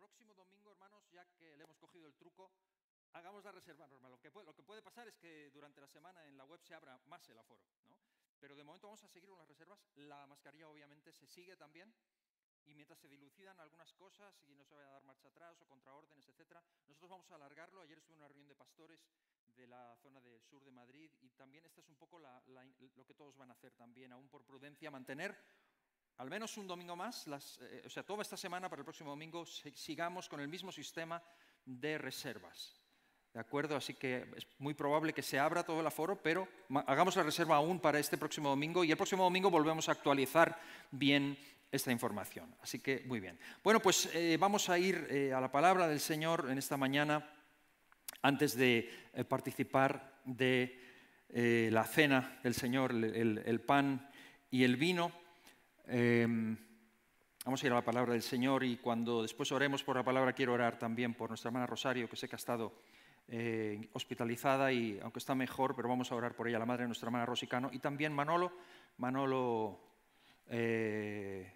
próximo domingo, hermanos, ya que le hemos cogido el truco, hagamos la reserva, normal. Lo que, puede, lo que puede pasar es que durante la semana en la web se abra más el aforo, ¿no? Pero de momento vamos a seguir con las reservas. La mascarilla obviamente se sigue también. Y mientras se dilucidan algunas cosas y no se vaya a dar marcha atrás o contraórdenes, etc., nosotros vamos a alargarlo. Ayer estuve en una reunión de pastores de la zona del sur de Madrid y también esto es un poco lo que todos van a hacer también, aún por prudencia, mantener al menos un domingo más, eh, o sea, toda esta semana para el próximo domingo sigamos con el mismo sistema de reservas. ¿De acuerdo? Así que es muy probable que se abra todo el aforo, pero hagamos la reserva aún para este próximo domingo y el próximo domingo volvemos a actualizar bien esta información. Así que muy bien. Bueno, pues eh, vamos a ir eh, a la palabra del Señor en esta mañana antes de participar de la cena del Señor, el pan y el vino. Em, vamos a ir a la palabra del Señor y cuando después oremos por la palabra quiero orar también por nuestra hermana Rosario, que sé que ha estado eh, hospitalizada y aunque está mejor, pero vamos a orar por ella, la madre de nuestra hermana Rosicano, y también Manolo, Manolo, eh,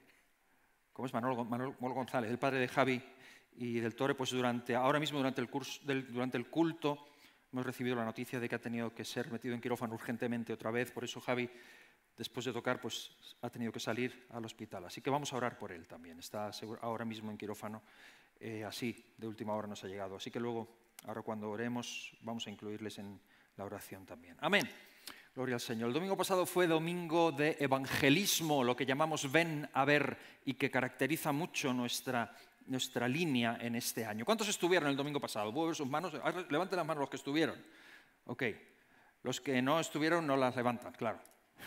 ¿cómo es Manolo? Manolo, González, el padre de Javi y del Tore, pues durante, ahora mismo durante el, curso, durante el culto hemos recibido la noticia de que ha tenido que ser metido en quirófano urgentemente otra vez, por eso Javi después de tocar, pues ha tenido que salir al hospital. Así que vamos a orar por él también. Está ahora mismo en quirófano, eh, así de última hora nos ha llegado. Así que luego, ahora cuando oremos, vamos a incluirles en la oración también. Amén. Gloria al Señor. El domingo pasado fue domingo de evangelismo, lo que llamamos ven a ver y que caracteriza mucho nuestra, nuestra línea en este año. ¿Cuántos estuvieron el domingo pasado? ¿Puedo ver sus manos? Ah, levanten las manos los que estuvieron. Ok. Los que no estuvieron no las levantan, claro.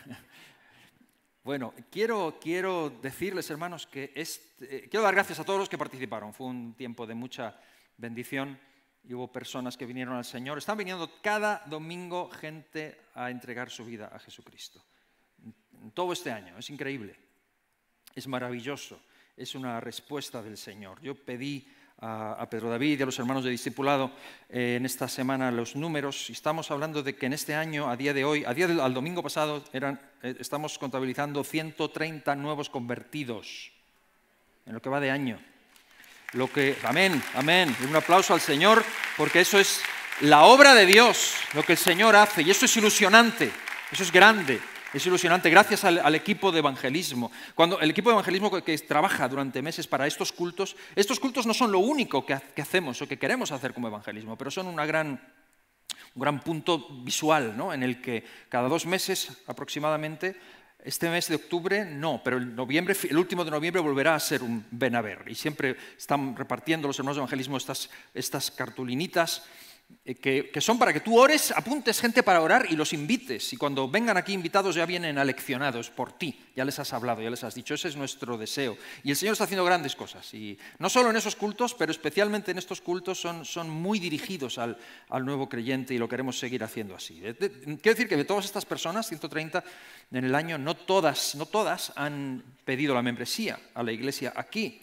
Bueno, quiero, quiero decirles, hermanos, que este, eh, quiero dar gracias a todos los que participaron. Fue un tiempo de mucha bendición y hubo personas que vinieron al Señor. Están viniendo cada domingo gente a entregar su vida a Jesucristo. Todo este año, es increíble, es maravilloso, es una respuesta del Señor. Yo pedí a, Pedro David y a los hermanos de discipulado eh, en esta semana los números. estamos hablando de que en este año, a día de hoy, a día al domingo pasado, eh, estamos contabilizando 130 nuevos convertidos en lo que va de año. Lo que, amén, amén. un aplauso al Señor, porque eso es la obra de Dios, lo que el Señor hace. Y eso es ilusionante, eso es grande es ilusionante, gracias al, equipo de evangelismo. Cuando el equipo de evangelismo que, trabaja durante meses para estos cultos, estos cultos no son lo único que, hacemos o que queremos hacer como evangelismo, pero son una gran un gran punto visual, ¿no? en el que cada dos meses aproximadamente, este mes de octubre no, pero el, noviembre, el último de noviembre volverá a ser un benaber. Y siempre están repartiendo los hermanos de evangelismo estas, estas cartulinitas eh, que, son para que tú ores, apuntes gente para orar y los invites. Y cuando vengan aquí invitados ya vienen aleccionados por ti. Ya les has hablado, ya les has dicho. Ese es nuestro deseo. Y el Señor está haciendo grandes cosas. Y no solo en esos cultos, pero especialmente en estos cultos son, muy dirigidos al, nuevo creyente y lo queremos seguir haciendo así. Quiero decir que de todas estas personas, 130 en el año, no todas, no todas han pedido la membresía a la iglesia aquí.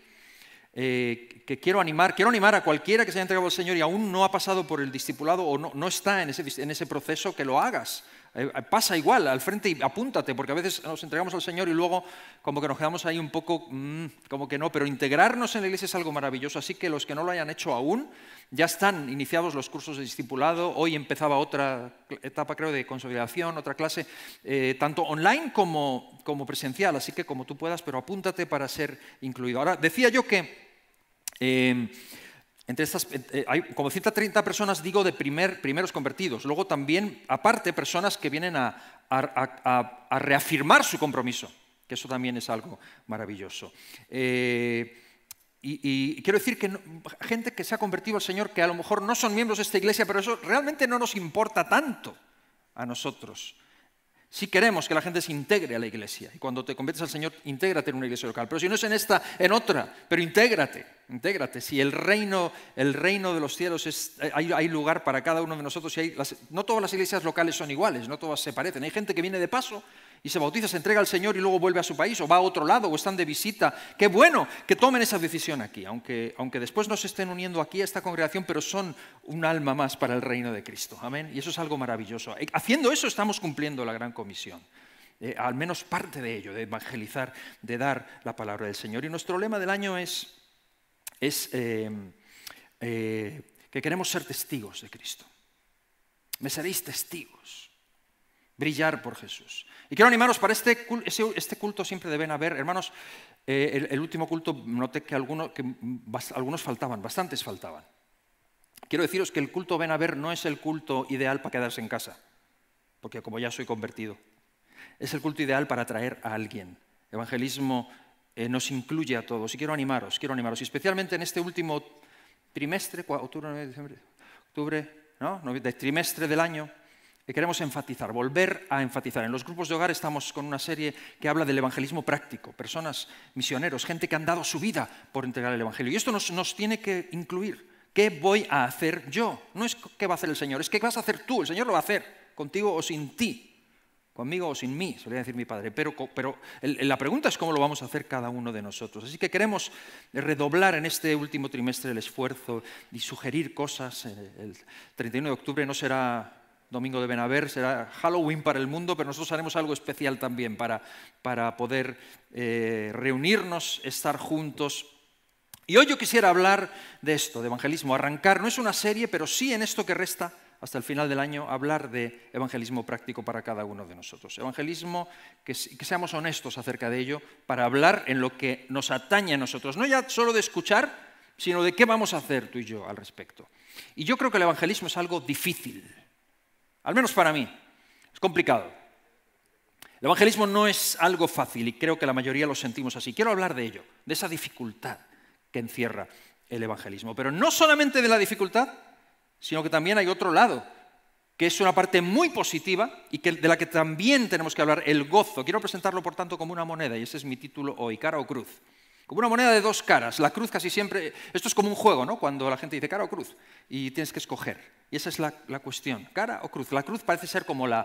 Eh, que quiero animar, quiero animar a cualquiera que se haya entregado al Señor y aún no ha pasado por el discipulado o no, está en ese proceso, que lo hagas. Eh, pasa igual al frente y apúntate, porque a veces nos entregamos al Señor y luego como que nos quedamos ahí un poco, mm, como que no, pero integrarnos en la iglesia es algo maravilloso, así que los que no lo hayan hecho aún, ya están iniciados los cursos de discipulado, hoy empezaba otra etapa creo de consolidación, otra clase, eh, tanto online como, como presencial, así que como tú puedas, pero apúntate para ser incluido. Ahora, decía yo que... Eh, entre estas, eh, eh, hay como 130 personas, digo, de primeros convertidos. Luego también, aparte, personas que vienen a, reafirmar su compromiso, que eso también es algo maravilloso. Eh, y, quiero decir que gente que se ha convertido al Señor, que a lo mejor no son miembros de esta iglesia, pero eso realmente no nos importa tanto a nosotros. Si queremos que la gente se integre a la iglesia. Y cuando te conviertes al Señor, intégrate en una iglesia local. Pero si no es en esta, en otra. Pero intégrate, intégrate. Si el reino, el reino de los cielos es, hay, lugar para cada uno de nosotros. Y no todas las iglesias locales son iguales, no todas se parecen. Hay gente que viene de paso y se bautiza, se entrega al Señor y luego vuelve a su país o va a otro lado o están de visita. Qué bueno que tomen esa decisión aquí, aunque, aunque después no se estén uniendo aquí a esta congregación, pero son un alma más para el reino de Cristo. Amén. Y eso es algo maravilloso. Eh, haciendo eso estamos cumpliendo la gran comisión. Eh, al menos parte de ello, de evangelizar, de dar la palabra del Señor. Y nuestro lema del año es, es eh, que queremos ser testigos de Cristo. Me seréis testigos, brillar por Jesús. Y quiero animaros para este, este, culto, siempre deben haber, hermanos, eh, el, último culto noté que, algunos, que algunos faltaban, bastantes faltaban. Quiero deciros que el culto ven a ver no es el culto ideal para quedarse en casa, porque como ya soy convertido, es el culto ideal para atraer a alguien. Evangelismo eh, nos incluye a todos y quiero animaros, quiero animaros, y especialmente en este último trimestre, octubre, noviembre, octubre, ¿no? trimestre del año, que queremos enfatizar, volver a enfatizar. En los grupos de hogar estamos con una serie que habla del evangelismo práctico, personas misioneros, gente que han dado su vida por entregar el Evangelio. Y esto nos, tiene que incluir. ¿Qué voy a hacer yo? No es qué va a hacer el Señor, es qué vas a hacer tú. El Señor lo va a hacer, contigo o sin ti, conmigo o sin mí, solía decir mi padre. Pero, pero la pregunta es cómo lo vamos a hacer cada uno de nosotros. Así que queremos redoblar en este último trimestre el esfuerzo y sugerir cosas. El 31 de octubre no será Domingo de Benaber será Halloween para el mundo, pero nosotros haremos algo especial también para, para poder eh, reunirnos, estar juntos. Y hoy yo quisiera hablar de esto, de evangelismo, arrancar, no es una serie, pero sí en esto que resta hasta el final del año, hablar de evangelismo práctico para cada uno de nosotros. Evangelismo, que, que seamos honestos acerca de ello, para hablar en lo que nos atañe a nosotros, no ya solo de escuchar, sino de qué vamos a hacer tú y yo al respecto. Y yo creo que el evangelismo es algo difícil, al menos para mí. Es complicado. El evangelismo no es algo fácil y creo que la mayoría lo sentimos así. Quiero hablar de ello, de esa dificultad que encierra el evangelismo. Pero no solamente de la dificultad, sino que también hay otro lado, que es una parte muy positiva y de la que también tenemos que hablar, el gozo. Quiero presentarlo, por tanto, como una moneda, y ese es mi título hoy, cara o cruz. Como una moneda de dos caras. La cruz casi siempre, esto es como un juego, ¿no? Cuando la gente dice cara o cruz, y tienes que escoger. Y esa es la, cuestión, cara o cruz. La cruz parece ser como la,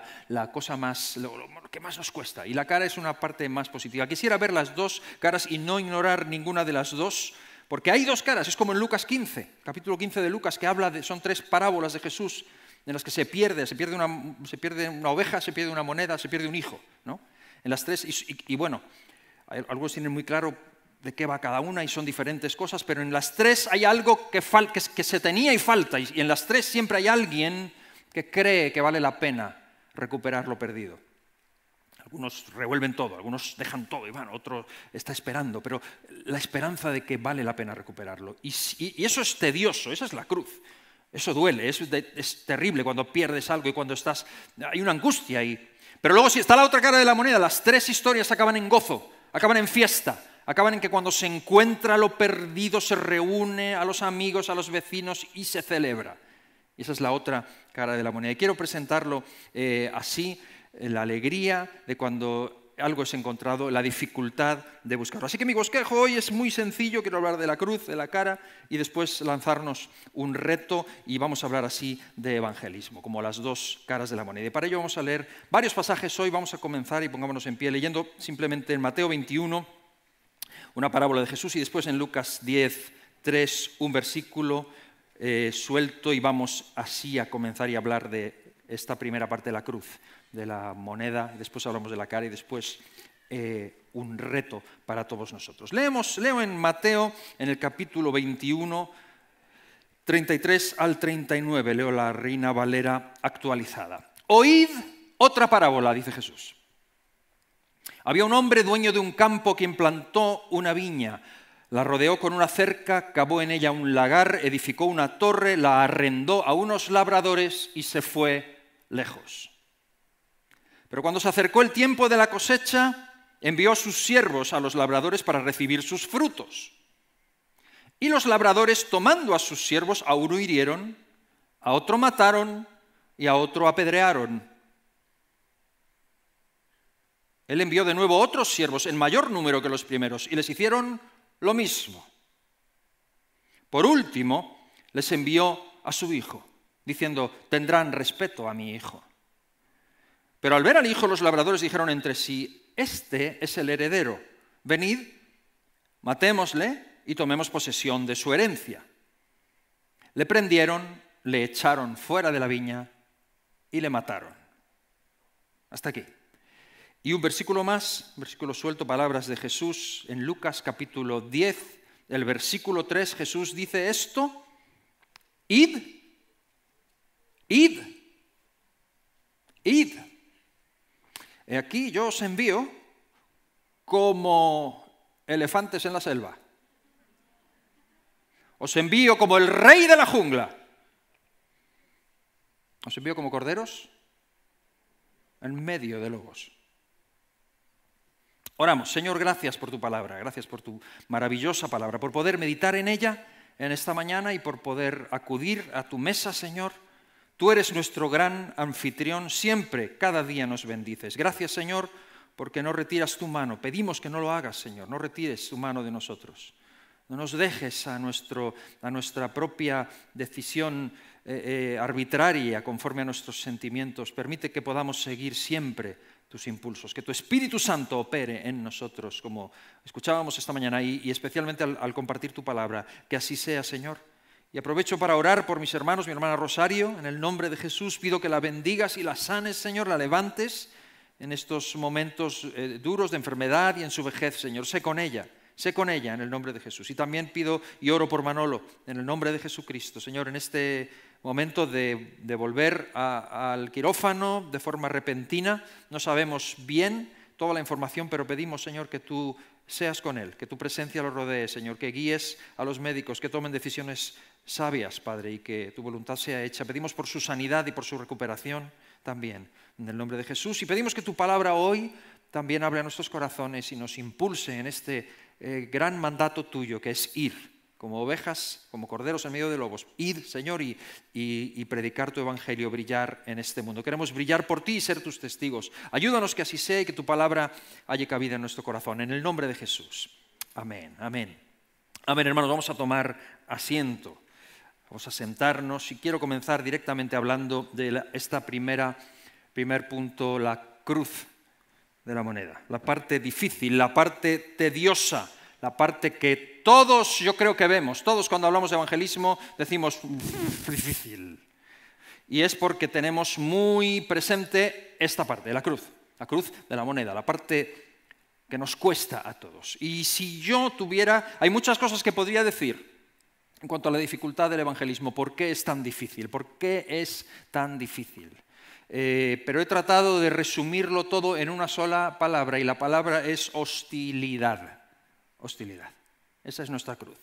cosa más, lo, que más nos cuesta, y la cara es una parte más positiva. Quisiera ver las dos caras y no ignorar ninguna de las dos, porque hay dos caras, es como en Lucas 15, capítulo 15 de Lucas, que habla de, son tres parábolas de Jesús en las que se pierde, se pierde una, se pierde una oveja, se pierde una moneda, se pierde un hijo, ¿no? En las tres, y, y bueno, algunos tienen muy claro de qué va cada una y son diferentes cosas, pero en las tres hay algo que, se tenía y falta, y en las tres siempre hay alguien que cree que vale la pena recuperar lo perdido. Algunos revuelven todo, algunos dejan todo y van, otro está esperando, pero la esperanza de que vale la pena recuperarlo. Y, eso es tedioso, esa es la cruz. Eso duele, es, es, terrible cuando pierdes algo y cuando estás... Hay una angustia ahí. Pero luego si está la otra cara de la moneda, las tres historias acaban en gozo, acaban en fiesta, acaban en que cuando se encuentra lo perdido se reúne a los amigos, a los vecinos y se celebra. Y esa es la otra cara de la moneda. Y quiero presentarlo eh, así, la alegría de cuando algo es encontrado, la dificultad de buscarlo. Así que mi bosquejo hoy es muy sencillo, quiero hablar de la cruz, de la cara y después lanzarnos un reto y vamos a hablar así de evangelismo, como las dos caras de la moneda. Y para ello vamos a leer varios pasajes hoy, vamos a comenzar y pongámonos en pie leyendo simplemente en Mateo 21, una parábola de Jesús y después en Lucas 10, 3, un versículo eh, suelto y vamos así a comenzar y hablar de esta primera parte de la cruz, de la moneda, después hablamos de la cara y después eh, un reto para todos nosotros. Leemos, leo en Mateo, en el capítulo 21, 33 al 39, leo la Reina Valera actualizada. Oíd otra parábola, dice Jesús. Había un hombre dueño de un campo quien plantó una viña, la rodeó con una cerca, cavó en ella un lagar, edificó una torre, la arrendó a unos labradores y se fue lejos. Pero cuando se acercó el tiempo de la cosecha, envió a sus siervos a los labradores para recibir sus frutos. Y los labradores, tomando a sus siervos, a uno hirieron, a otro mataron y a otro apedrearon. Él envió de nuevo otros siervos en mayor número que los primeros y les hicieron lo mismo. Por último, les envió a su hijo, diciendo, tendrán respeto a mi hijo. Pero al ver al hijo, los labradores dijeron entre sí, este es el heredero, venid, matémosle y tomemos posesión de su herencia. Le prendieron, le echaron fuera de la viña y le mataron. Hasta aquí. Y un versículo más, versículo suelto, palabras de Jesús en Lucas capítulo 10, el versículo 3, Jesús dice esto, id, id, id. Y aquí yo os envío como elefantes en la selva. Os envío como el rey de la jungla. Os envío como corderos en medio de lobos. Oramos, Señor, gracias por tu palabra, gracias por tu maravillosa palabra, por poder meditar en ella en esta mañana y por poder acudir a tu mesa, Señor. Tú eres nuestro gran anfitrión, siempre, cada día nos bendices. Gracias, Señor, porque no retiras tu mano. Pedimos que no lo hagas, Señor, no retires tu mano de nosotros. No nos dejes a, nuestro, a nuestra propia decisión eh, eh, arbitraria conforme a nuestros sentimientos. Permite que podamos seguir siempre tus impulsos, que tu Espíritu Santo opere en nosotros, como escuchábamos esta mañana, y, especialmente al, compartir tu palabra, que así sea, Señor. Y aprovecho para orar por mis hermanos, mi hermana Rosario, en el nombre de Jesús, pido que la bendigas y la sanes, Señor, la levantes en estos momentos eh, duros de enfermedad y en su vejez, Señor. Sé con ella, sé con ella en el nombre de Jesús. Y también pido y oro por Manolo, en el nombre de Jesucristo, Señor, en este momento de, volver al quirófano de forma repentina. No sabemos bien toda la información, pero pedimos, Señor, que tú seas con él, que tu presencia lo rodee, Señor, que guíes a los médicos, que tomen decisiones sabias, Padre, y que tu voluntad sea hecha. Pedimos por su sanidad y por su recuperación también, en el nombre de Jesús. Y pedimos que tu palabra hoy también hable a nuestros corazones y nos impulse en este eh, gran mandato tuyo, que es ir como ovejas, como corderos en medio de lobos. Id, Señor, y, y, predicar tu evangelio, brillar en este mundo. Queremos brillar por ti y ser tus testigos. Ayúdanos que así sea y que tu palabra haya cabida en nuestro corazón. En el nombre de Jesús. Amén, amén. Amén, hermanos, vamos a tomar asiento. Vamos a sentarnos y quiero comenzar directamente hablando de esta primera, primer punto, la cruz de la moneda, la parte difícil, la parte tediosa la parte que todos yo creo que vemos, todos cuando hablamos de evangelismo decimos difícil. Y es porque tenemos muy presente esta parte, la cruz, la cruz de la moneda, la parte que nos cuesta a todos. Y si yo tuviera, hay muchas cosas que podría decir en cuanto a la dificultad del evangelismo, por qué es tan difícil, por qué es tan difícil. Eh, pero he tratado de resumirlo todo en una sola palabra y la palabra es hostilidad hostilidad. Esa es nuestra cruz.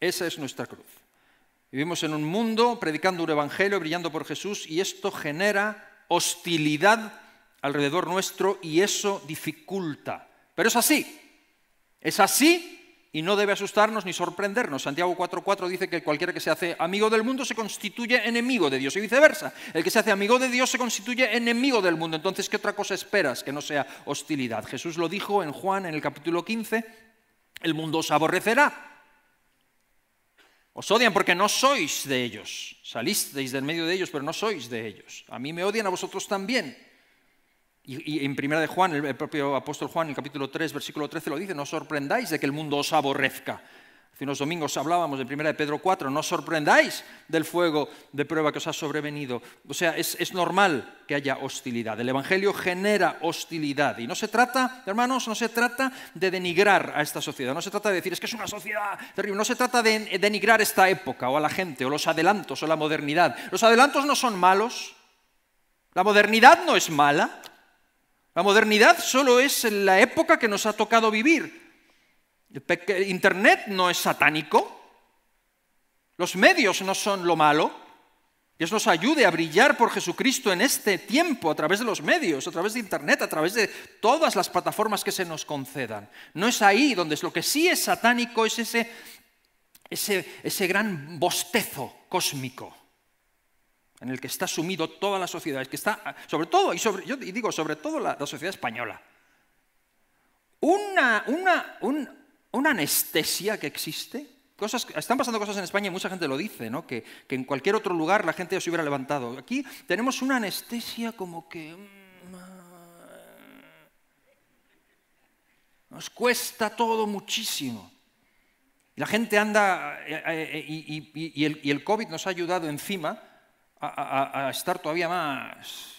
Esa es nuestra cruz. Vivimos en un mundo predicando un evangelio, brillando por Jesús, y esto genera hostilidad alrededor nuestro y eso dificulta. Pero es así. Es así y no debe asustarnos ni sorprendernos. Santiago 4.4 dice que cualquiera que se hace amigo del mundo se constituye enemigo de Dios y viceversa. El que se hace amigo de Dios se constituye enemigo del mundo. Entonces, ¿qué otra cosa esperas que no sea hostilidad? Jesús lo dijo en Juan en el capítulo 15, el mundo os aborrecerá. Os odian porque no sois de ellos. Salisteis del medio de ellos, pero no sois de ellos. A mí me odian, a vosotros también. Y, en primera de Juan, el, propio apóstol Juan, en el capítulo 3, versículo 13, lo dice, no os sorprendáis de que el mundo os aborrezca. Hace unos domingos hablábamos de primera de Pedro 4, no os sorprendáis del fuego de prueba que os ha sobrevenido. O sea, es, es, normal que haya hostilidad. El Evangelio genera hostilidad. Y no se trata, hermanos, no se trata de denigrar a esta sociedad. No se trata de decir, es que es una sociedad terrible. No se trata de denigrar esta época o a la gente o los adelantos o la modernidad. Los adelantos no son malos. La modernidad no es mala. La modernidad solo es la época que nos ha tocado vivir. Internet no es satánico, los medios no son lo malo. Dios nos ayude a brillar por Jesucristo en este tiempo, a través de los medios, a través de Internet, a través de todas las plataformas que se nos concedan. No es ahí donde es lo que sí es satánico, es ese, ese, gran bostezo cósmico en el que está sumido toda la sociedad, que está, sobre todo, y sobre, yo digo, sobre todo la, sociedad española. Una, una, una anestesia que existe. Cosas, están pasando cosas en España y mucha gente lo dice, ¿no? que, en cualquier otro lugar la gente se hubiera levantado. Aquí tenemos una anestesia como que... Mm, nos cuesta todo muchísimo. La gente anda eh, eh, eh, y, el, y COVID nos ha ayudado encima a estar todavía más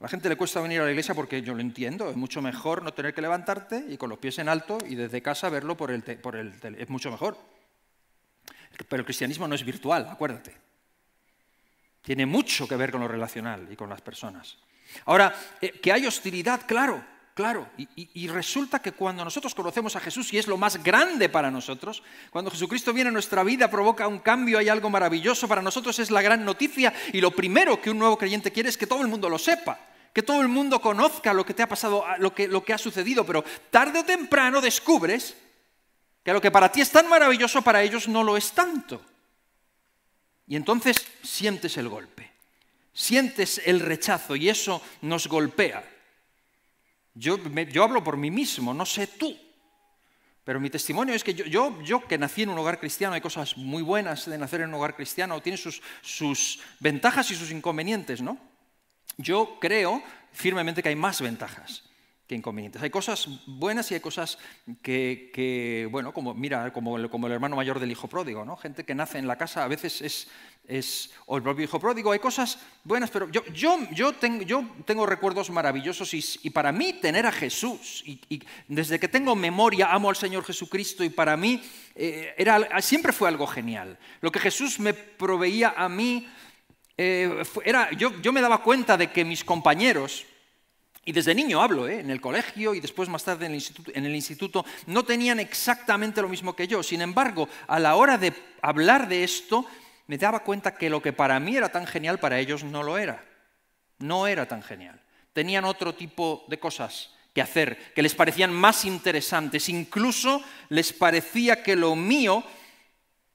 a la gente le cuesta venir a la iglesia porque yo lo entiendo, es mucho mejor no tener que levantarte y con los pies en alto y desde casa verlo por el, teléfono. por el es mucho mejor. Pero el cristianismo no es virtual, acuérdate. Tiene mucho que ver con lo relacional y con las personas. Ahora, eh, que hay hostilidad, claro, claro. y, resulta que cuando nosotros conocemos a Jesús, y es lo más grande para nosotros, cuando Jesucristo viene a nuestra vida, provoca un cambio, hay algo maravilloso, para nosotros es la gran noticia. Y lo primero que un nuevo creyente quiere es que todo el mundo lo sepa que todo el mundo conozca lo que te ha pasado, lo que, ha sucedido, pero tarde o temprano descubres que lo que para ti es tan maravilloso, para ellos no lo es tanto. Y entonces sientes el golpe, sientes el rechazo y eso nos golpea. Yo, hablo por mí mismo, no sé tú, pero mi testimonio es que yo, yo, yo, que nací en un hogar cristiano, hay cosas muy buenas de nacer en un hogar cristiano, tiene sus, sus ventajas y sus inconvenientes, ¿no? Yo creo firmemente que hay más ventajas que inconvenientes. Hay cosas buenas y hay cosas que, bueno, como, mira, como el, como el, hermano mayor del hijo pródigo, ¿no? Gente que nace en la casa a veces es, es o el propio hijo pródigo. Hay cosas buenas, pero yo, yo, yo, tengo, yo tengo recuerdos maravillosos y, para mí tener a Jesús, y, desde que tengo memoria amo al Señor Jesucristo y para mí eh, era, siempre fue algo genial. Lo que Jesús me proveía a mí eh, yo, me daba cuenta de que mis compañeros, y desde niño hablo, eh, en el colegio y después más tarde en el, instituto, no tenían exactamente lo mismo que yo. Sin embargo, a la hora de hablar de esto, me daba cuenta que lo que para mí era tan genial, para ellos no lo era. No era tan genial. Tenían otro tipo de cosas que hacer, que les parecían más interesantes. Incluso les parecía que lo mío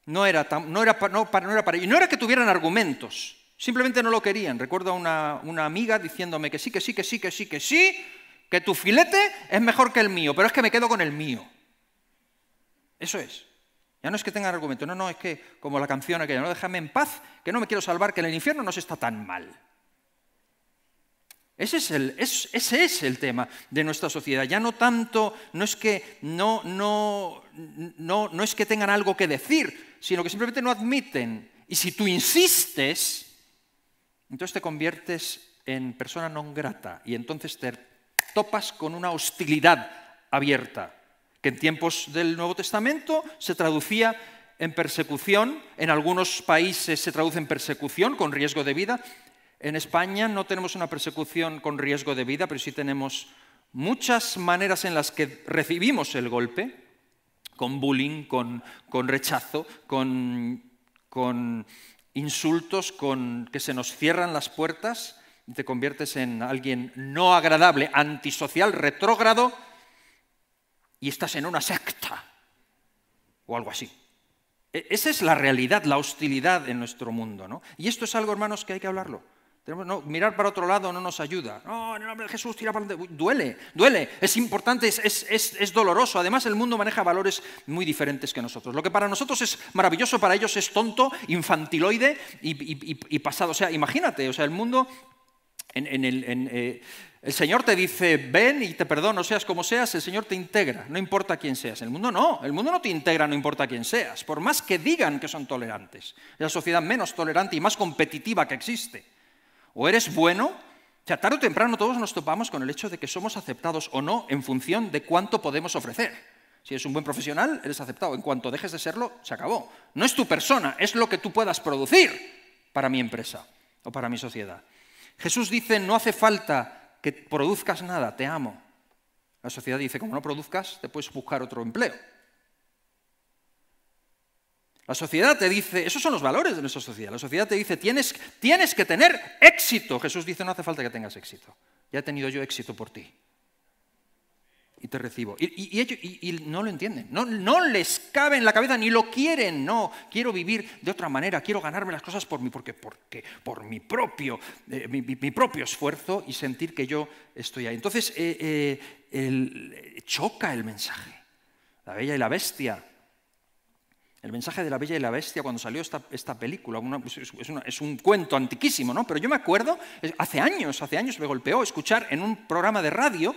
no era, era para ellos. No era que tuvieran argumentos, Simplemente no lo querían. Recuerdo a una, amiga diciéndome que sí, que sí, que sí, que sí, que sí, que tu filete es mejor que el mío, pero es que me quedo con el mío. Eso es. Ya no es que tengan argumento, no, no, es que como la canción aquella, no déjame en paz, que no me quiero salvar, que en el infierno no se está tan mal. Ese es, el, ese es el, tema de nuestra sociedad. Ya no tanto, no es que no, no, no, no es que tengan algo que decir, sino que simplemente no admiten. Y si tú insistes, entonces te conviertes en persona non grata y entonces te topas con una hostilidad abierta, que en tiempos del Nuevo Testamento se traducía en persecución, en algunos países se traduce en persecución con riesgo de vida. En España no tenemos una persecución con riesgo de vida, pero sí tenemos muchas maneras en las que recibimos el golpe, con bullying, con, rechazo, con insultos, con que se nos cierran las puertas y te conviertes en alguien no agradable, antisocial, retrógrado, y estás en una secta o algo así. E-, esa es la realidad, la hostilidad en nuestro mundo. ¿no? Y esto es algo, hermanos, que hay que hablarlo mirar para otro lado no nos ayuda. No, en el nombre de Jesús, tira para Duele, duele. Es importante, es, doloroso. Además, el mundo maneja valores muy diferentes que nosotros. Lo que para nosotros es maravilloso, para ellos es tonto, infantiloide y, pasado. O sea, imagínate, o sea, el mundo el... Eh, el Señor te dice, ven y te perdono, seas como seas, el Señor te integra, no importa quién seas. El mundo no, el mundo no te integra, no importa quién seas, por más que digan que son tolerantes. Es la sociedad menos tolerante y más competitiva que existe o eres bueno, o tarde o temprano todos nos topamos con el hecho de que somos aceptados o no en función de cuánto podemos ofrecer. Si eres un buen profesional, eres aceptado. En cuanto dejes de serlo, se acabó. No es tu persona, es lo que tú puedas producir para mi empresa o para mi sociedad. Jesús dice, no hace falta que produzcas nada, te amo. La sociedad dice, como no produzcas, te puedes buscar otro empleo. La sociedad te dice, esos son los valores de nuestra sociedad, la sociedad te dice, tienes, tienes que tener éxito. Jesús dice, no hace falta que tengas éxito, ya he tenido yo éxito por ti. Y te recibo. Y, ellos, no lo entienden, no, les cabe en la cabeza, ni lo quieren, no, quiero vivir de otra manera, quiero ganarme las cosas por, mí, porque, porque, por mi, propio, eh, mi, propio esfuerzo y sentir que yo estoy ahí. Entonces eh, eh, choca el mensaje. La bella y la bestia el mensaje de la Bella y la Bestia, cuando salió esta, película, pues es, un cuento antiquísimo, ¿no? Pero yo me acuerdo, hace años, hace años me golpeó escuchar en un programa de radio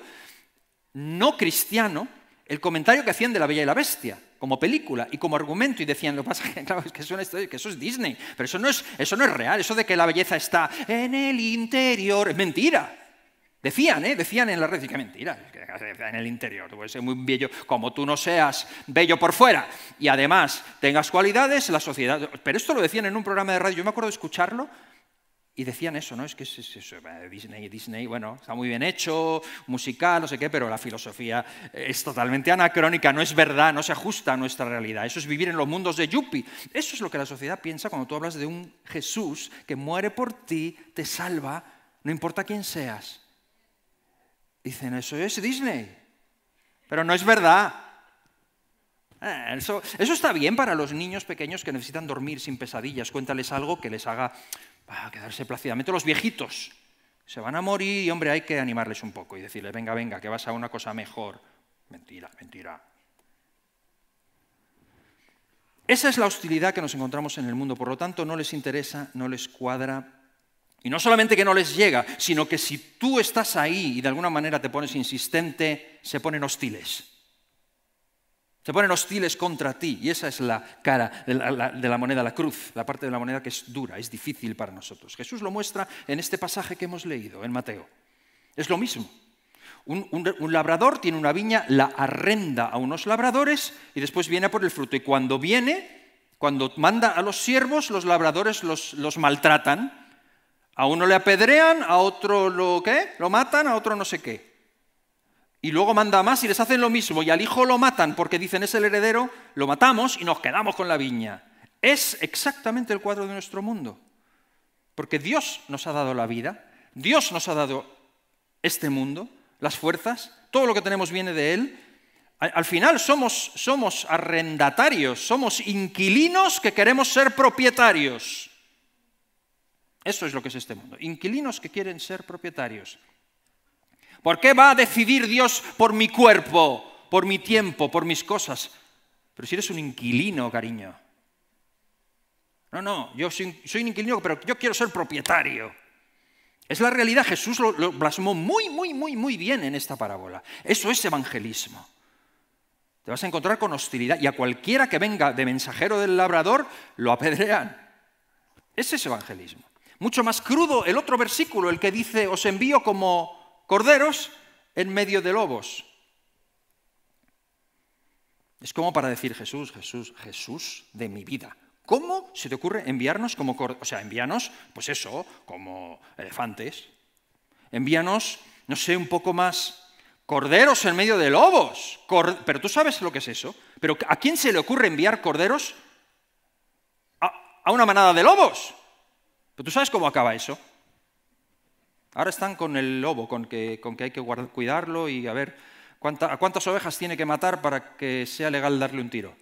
no cristiano el comentario que hacían de la Bella y la Bestia como película y como argumento y decían lo pasa que claro, es que, que eso es Disney, pero eso no es, eso no es real, eso de que la belleza está en el interior, es mentira. Decían, ¿eh? Decían en la red, y ah, que mentira, en el interior, puede ser muy bello, como tú no seas bello por fuera, y además tengas cualidades, la sociedad... Pero esto lo decían en un programa de radio, yo me acuerdo de escucharlo, y decían eso, ¿no? Es que es, eh, Disney, Disney, bueno, está muy bien hecho, musical, no sé qué, pero la filosofía es totalmente anacrónica, no es verdad, no se ajusta a nuestra realidad. Eso es vivir en los mundos de Yuppie. Eso es lo que la sociedad piensa cuando tú hablas de un Jesús que muere por ti, te salva, no importa quién seas. Dicen, eso es Disney. Pero no es verdad. Eh, eso, está bien para los niños pequeños que necesitan dormir sin pesadillas. Cuéntales algo que les haga quedarse placidamente. Los viejitos se van a morir y, hombre, hay que animarles un poco y decirles, venga, venga, que vas a una cosa mejor. Mentira, mentira. Esa es la hostilidad que nos encontramos en el mundo. Por lo tanto, no les interesa, no les cuadra, y no solamente que no les llega, sino que si tú estás ahí y de alguna manera te pones insistente, se ponen hostiles. Se ponen hostiles contra ti. Y esa es la cara de la, moneda, la cruz, la parte de la moneda que es dura, es difícil para nosotros. Jesús lo muestra en este pasaje que hemos leído, en Mateo. Es lo mismo. Un, labrador tiene una viña, la arrenda a unos labradores y después viene a por el fruto. Y cuando viene, cuando manda a los siervos, los labradores los maltratan a uno le apedrean, a otro lo, ¿qué? lo matan, a otro no sé qué. Y luego manda más y les hacen lo mismo. Y al hijo lo matan porque dicen es el heredero, lo matamos y nos quedamos con la viña. Es exactamente el cuadro de nuestro mundo. Porque Dios nos ha dado la vida, Dios nos ha dado este mundo, las fuerzas, todo lo que tenemos viene de Él. Al final somos, somos arrendatarios, somos inquilinos que queremos ser propietarios. Eso es lo que es este mundo. Inquilinos que quieren ser propietarios. ¿Por qué va a decidir Dios por mi cuerpo, por mi tiempo, por mis cosas? Pero si eres un inquilino, cariño. No, no, yo soy, un inquilino, pero yo quiero ser propietario. Es la realidad, Jesús lo, lo, plasmó muy, muy, muy, muy bien en esta parábola. Eso es evangelismo. Te vas a encontrar con hostilidad y a cualquiera que venga de mensajero del labrador lo apedrean. Ese es evangelismo. Mucho más crudo el otro versículo, el que dice, os envío como corderos en medio de lobos. Es como para decir, Jesús, Jesús, Jesús de mi vida. ¿Cómo se te ocurre enviarnos como corderos? O sea, envíanos, pues eso, como elefantes. Envíanos, no sé, un poco más corderos en medio de lobos. Pero tú sabes lo que es eso. Pero ¿a quién se le ocurre enviar corderos a una manada de lobos? Pero tú sabes cómo acaba eso. Ahora están con el lobo, con que, hay que cuidarlo y a ver cuánta, a cuántas ovejas tiene que matar para que sea legal darle un tiro.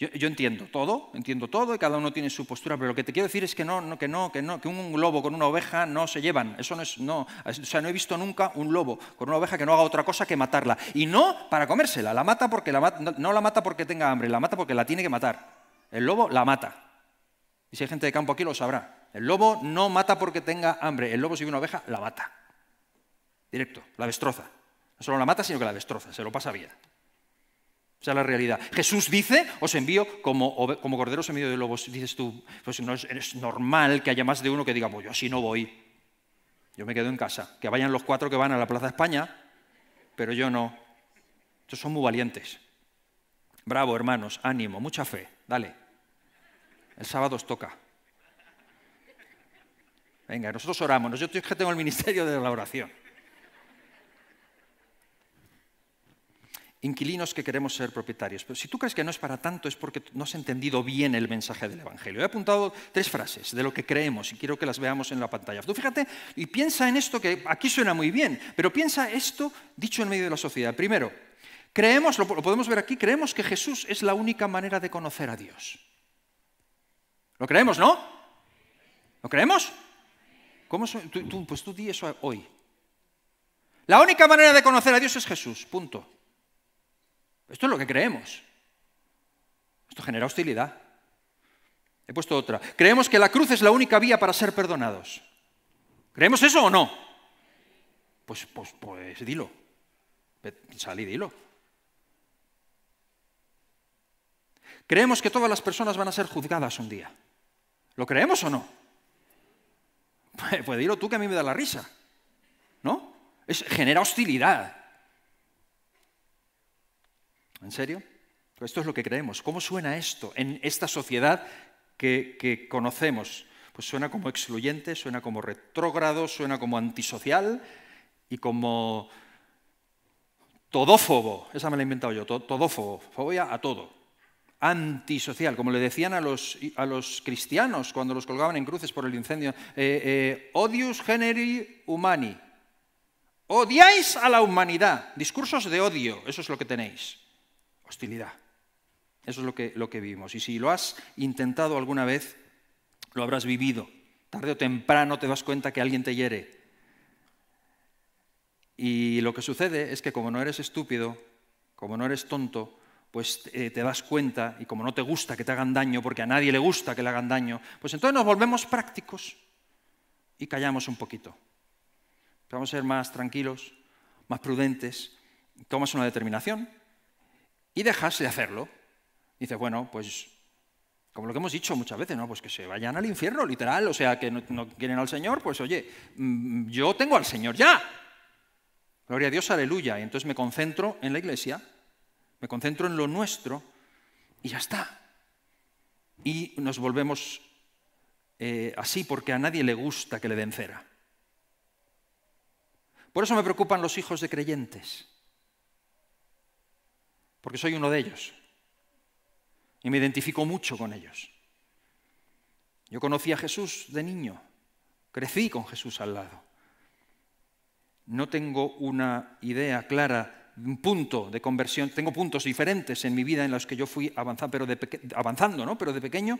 Yo, entiendo todo, entiendo todo y cada uno tiene su postura, pero lo que te quiero decir es que no, que no, que no, que un lobo con una oveja no se llevan. Eso no es, no. O sea, no he visto nunca un lobo con una oveja que no haga otra cosa que matarla. Y no para comérsela, la mata porque no la mata porque tenga hambre, la mata porque la tiene que matar. El lobo la mata si hay gente de campo aquí lo sabrá. El lobo no mata porque tenga hambre. El lobo si ve una oveja, la mata. Directo, la destroza. No solo la mata, sino que la destroza, se lo pasa bien. Esa es la realidad. Jesús dice, os envío como, como corderos en medio de lobos. Dices tú, pues no es, normal que haya más de uno que diga, pues yo así no voy. Yo me quedo en casa. Que vayan los cuatro que van a la Plaza de España, pero yo no. Estos son muy valientes. Bravo, hermanos, ánimo, mucha fe. Dale el sábado os toca. Venga, nosotros oramos. Yo que tengo el ministerio de la oración. Inquilinos que queremos ser propietarios. Pero si tú crees que no es para tanto, es porque no has entendido bien el mensaje del Evangelio. He apuntado tres frases de lo que creemos y quiero que las veamos en la pantalla. Tú fíjate y piensa en esto que aquí suena muy bien, pero piensa esto dicho en medio de la sociedad. Primero, creemos, lo podemos ver aquí, creemos que Jesús es la única manera de conocer a Dios. ¿Lo creemos, no? ¿Lo creemos? ¿Cómo pues tú di eso hoy. La única manera de conocer a Dios es Jesús, punto. Esto es lo que creemos. Esto genera hostilidad. He puesto otra. Creemos que la cruz es la única vía para ser perdonados. ¿Creemos eso o no? Pues, pues, pues dilo. Salí, dilo. Creemos que todas las personas van a ser juzgadas un día. ¿Lo creemos o no? Pues, pues dilo tú que a mí me da la risa. ¿No? Es, genera hostilidad. ¿En serio? Pues esto es lo que creemos. ¿Cómo suena esto en esta sociedad que, conocemos? Pues suena como excluyente, suena como retrógrado, suena como antisocial y como todófobo. Esa me la he inventado yo, todófobo, fobia a todo antisocial, como le decían a los, cristianos cuando los colgaban en cruces por el incendio, eh, eh, odius generi humani, odiáis a la humanidad, discursos de odio, eso es lo que tenéis, hostilidad, eso es lo que, lo que vivimos. Y si lo has intentado alguna vez, lo habrás vivido, tarde o temprano te das cuenta que alguien te hiere. Y lo que sucede es que como no eres estúpido, como no eres tonto, pues eh, te das cuenta, y como no te gusta que te hagan daño, porque a nadie le gusta que le hagan daño, pues entonces nos volvemos prácticos y callamos un poquito. Vamos a ser más tranquilos, más prudentes, tomas una determinación y dejas de hacerlo. Dices, bueno, pues como lo que hemos dicho muchas veces, ¿no? Pues que se vayan al infierno, literal, o sea, que no, no quieren al Señor, pues oye, mm, yo tengo al Señor ya. Gloria a Dios, aleluya. Y entonces me concentro en la iglesia me concentro en lo nuestro y ya está. Y nos volvemos eh, así porque a nadie le gusta que le den cera. Por eso me preocupan los hijos de creyentes, porque soy uno de ellos y me identifico mucho con ellos. Yo conocí a Jesús de niño, crecí con Jesús al lado. No tengo una idea clara un punto de conversión, tengo puntos diferentes en mi vida en los que yo fui avanzando, pero de, avanzando, pero de pequeño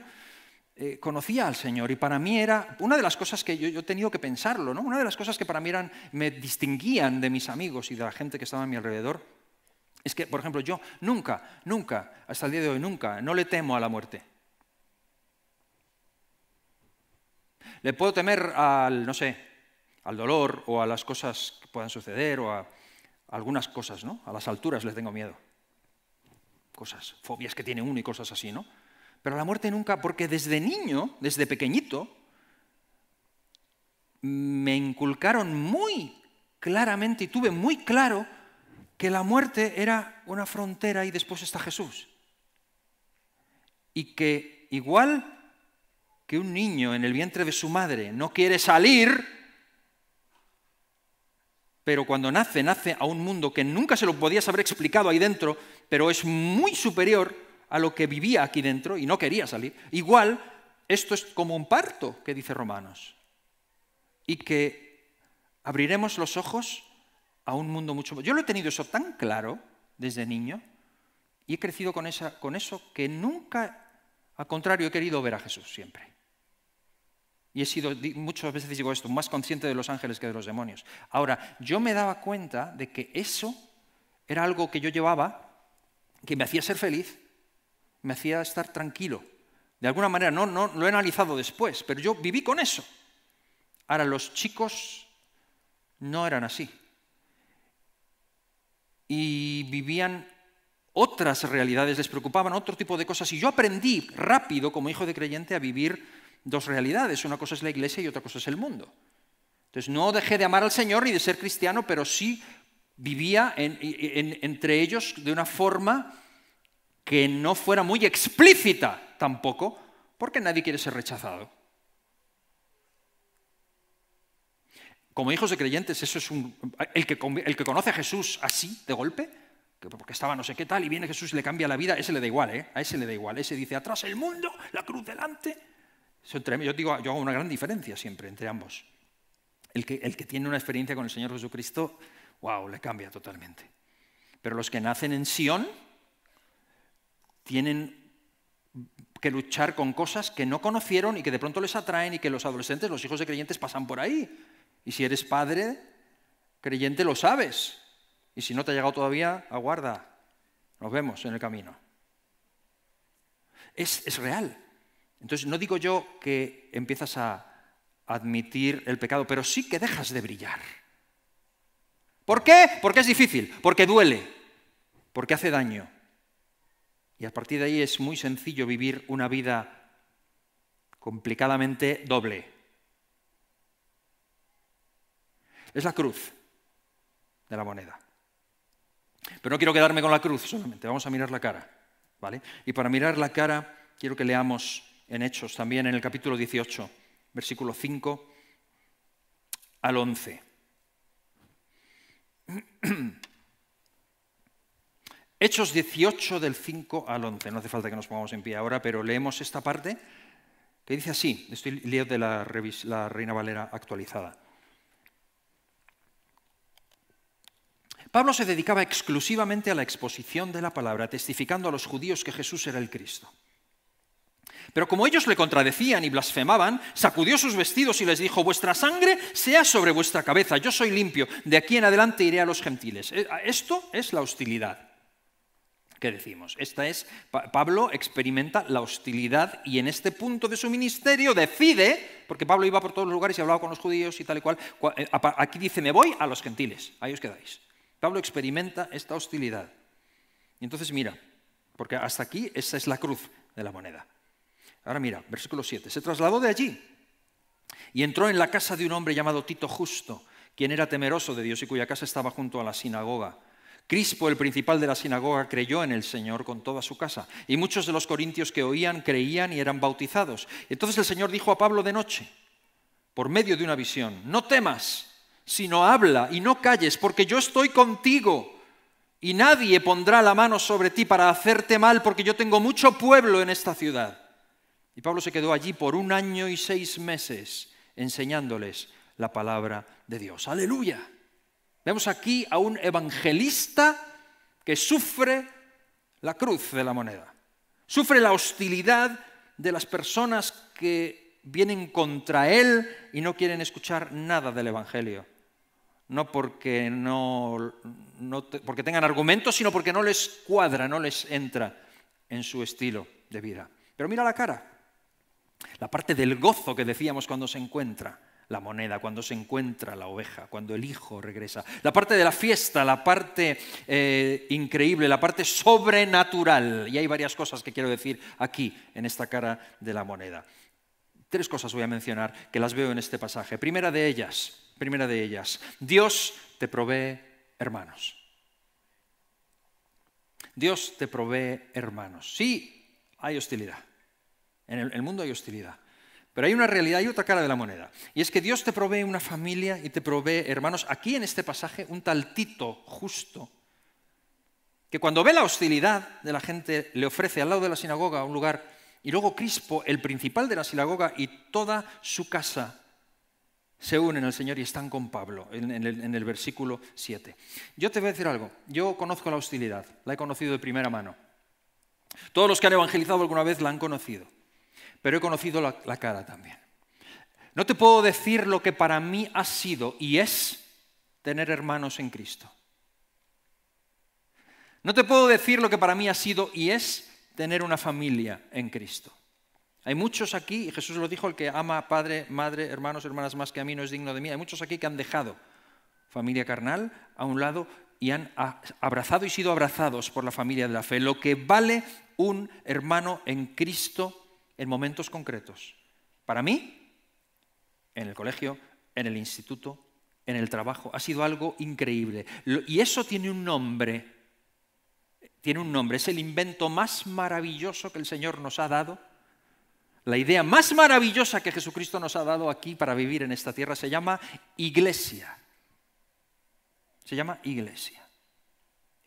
eh, conocía al Señor y para mí era una de las cosas que yo, he tenido que pensarlo, ¿no? una de las cosas que para mí eran, me distinguían de mis amigos y de la gente que estaba a mi alrededor, es que, por ejemplo, yo nunca, nunca, hasta el día de hoy, nunca, no le temo a la muerte. Le puedo temer al, no sé, al dolor o a las cosas que puedan suceder o a algunas cosas, ¿no? A las alturas les tengo miedo. Cosas, fobias que tiene uno y cosas así, ¿no? Pero la muerte nunca, porque desde niño, desde pequeñito, me inculcaron muy claramente y tuve muy claro que la muerte era una frontera y después está Jesús. Y que igual que un niño en el vientre de su madre no quiere salir, pero cuando nace, nace a un mundo que nunca se lo podías haber explicado ahí dentro, pero es muy superior a lo que vivía aquí dentro y no quería salir. Igual, esto es como un parto, que dice Romanos, y que abriremos los ojos a un mundo mucho... más. Yo lo he tenido eso tan claro desde niño y he crecido con eso que nunca, al contrario, he querido ver a Jesús siempre. Y he sido, muchas veces digo esto, más consciente de los ángeles que de los demonios. Ahora, yo me daba cuenta de que eso era algo que yo llevaba, que me hacía ser feliz, me hacía estar tranquilo. De alguna manera, no, no lo he analizado después, pero yo viví con eso. Ahora, los chicos no eran así. Y vivían otras realidades, les preocupaban otro tipo de cosas. Y yo aprendí rápido, como hijo de creyente, a vivir dos realidades. Una cosa es la iglesia y otra cosa es el mundo. Entonces no dejé de amar al Señor y de ser cristiano, pero sí vivía entre ellos de una forma que no fuera muy explícita tampoco, porque nadie quiere ser rechazado. Como hijos de creyentes, eso es el, que, el que conoce a Jesús así, de golpe, porque estaba no sé qué tal, y viene Jesús y le cambia la vida, ese le da igual, ¿eh? a ese le da igual, ese dice, atrás el mundo, la cruz delante. Yo, digo, yo hago una gran diferencia siempre entre ambos. El que, el que tiene una experiencia con el Señor Jesucristo, wow, le cambia totalmente. Pero los que nacen en Sión tienen que luchar con cosas que no conocieron y que de pronto les atraen y que los adolescentes, los hijos de creyentes pasan por ahí. Y si eres padre creyente lo sabes. Y si no te ha llegado todavía, aguarda. Nos vemos en el camino. Es, es real. Entonces, no digo yo que empiezas a admitir el pecado, pero sí que dejas de brillar. ¿Por qué? Porque es difícil, porque duele, porque hace daño. Y a partir de ahí es muy sencillo vivir una vida complicadamente doble. Es la cruz de la moneda. Pero no quiero quedarme con la cruz solamente, vamos a mirar la cara. ¿vale? Y para mirar la cara quiero que leamos en Hechos, también en el capítulo 18, versículo 5 al 11. Hechos 18 del 5 al 11. No hace falta que nos pongamos en pie ahora, pero leemos esta parte que dice así. Estoy leyendo de la, la Reina Valera actualizada. Pablo se dedicaba exclusivamente a la exposición de la palabra, testificando a los judíos que Jesús era el Cristo. Pero como ellos le contradecían y blasfemaban, sacudió sus vestidos y les dijo, vuestra sangre sea sobre vuestra cabeza, yo soy limpio, de aquí en adelante iré a los gentiles. Eh, esto es la hostilidad. ¿Qué decimos? Esta es, Pablo experimenta la hostilidad y en este punto de su ministerio decide, porque Pablo iba por todos los lugares y hablaba con los judíos y tal y cual, eh, aquí dice, me voy a los gentiles, ahí os quedáis. Pablo experimenta esta hostilidad. Y entonces mira, porque hasta aquí esa es la cruz de la moneda. Ahora mira, versículo 7. Se trasladó de allí y entró en la casa de un hombre llamado Tito Justo, quien era temeroso de Dios y cuya casa estaba junto a la sinagoga. Crispo, el principal de la sinagoga, creyó en el Señor con toda su casa, y muchos de los corintios que oían creían y eran bautizados. Entonces el Señor dijo a Pablo de noche, por medio de una visión, no temas, sino habla y no calles, porque yo estoy contigo, y nadie pondrá la mano sobre ti para hacerte mal, porque yo tengo mucho pueblo en esta ciudad. Y Pablo se quedó allí por un año y seis meses enseñándoles la palabra de Dios. Aleluya. Vemos aquí a un evangelista que sufre la cruz de la moneda, sufre la hostilidad de las personas que vienen contra él y no quieren escuchar nada del Evangelio. No porque, no, porque tengan argumentos, sino porque no les cuadra, no les entra en su estilo de vida. Pero mira la cara, la parte del gozo que decíamos cuando se encuentra la moneda, cuando se encuentra la oveja, cuando el hijo regresa. La parte de la fiesta, la parte eh, increíble, la parte sobrenatural. Y hay varias cosas que quiero decir aquí, en esta cara de la moneda. Tres cosas voy a mencionar que las veo en este pasaje. Primera de ellas, primera de ellas, Dios te provee hermanos. Dios te provee hermanos. Sí, hay hostilidad. En el, mundo hay hostilidad. Pero hay una realidad y otra cara de la moneda. Y es que Dios te provee una familia y te provee, hermanos, aquí en este pasaje, un tal justo, que cuando ve la hostilidad de la gente le ofrece al lado de la sinagoga un lugar, y luego Crispo, el principal de la sinagoga, y toda su casa se unen al Señor y están con Pablo, el, en el versículo 7. Yo te voy a decir algo, yo conozco la hostilidad, la he conocido de primera mano. Todos los que han evangelizado alguna vez la han conocido pero he conocido la, cara también. No te puedo decir lo que para mí ha sido y es tener hermanos en Cristo. No te puedo decir lo que para mí ha sido y es tener una familia en Cristo. Hay muchos aquí, y Jesús lo dijo, el que ama a padre, madre, hermanos, hermanas más que a mí no es digno de mí. Hay muchos aquí que han dejado familia carnal a un lado y han abrazado y sido abrazados por la familia de la fe. Lo que vale un hermano en Cristo en momentos concretos. Para mí, en el colegio, en el instituto, en el trabajo, ha sido algo increíble. Y eso tiene un nombre, tiene un nombre, es el invento más maravilloso que el Señor nos ha dado. La idea más maravillosa que Jesucristo nos ha dado aquí para vivir en esta tierra se llama iglesia. Se llama iglesia.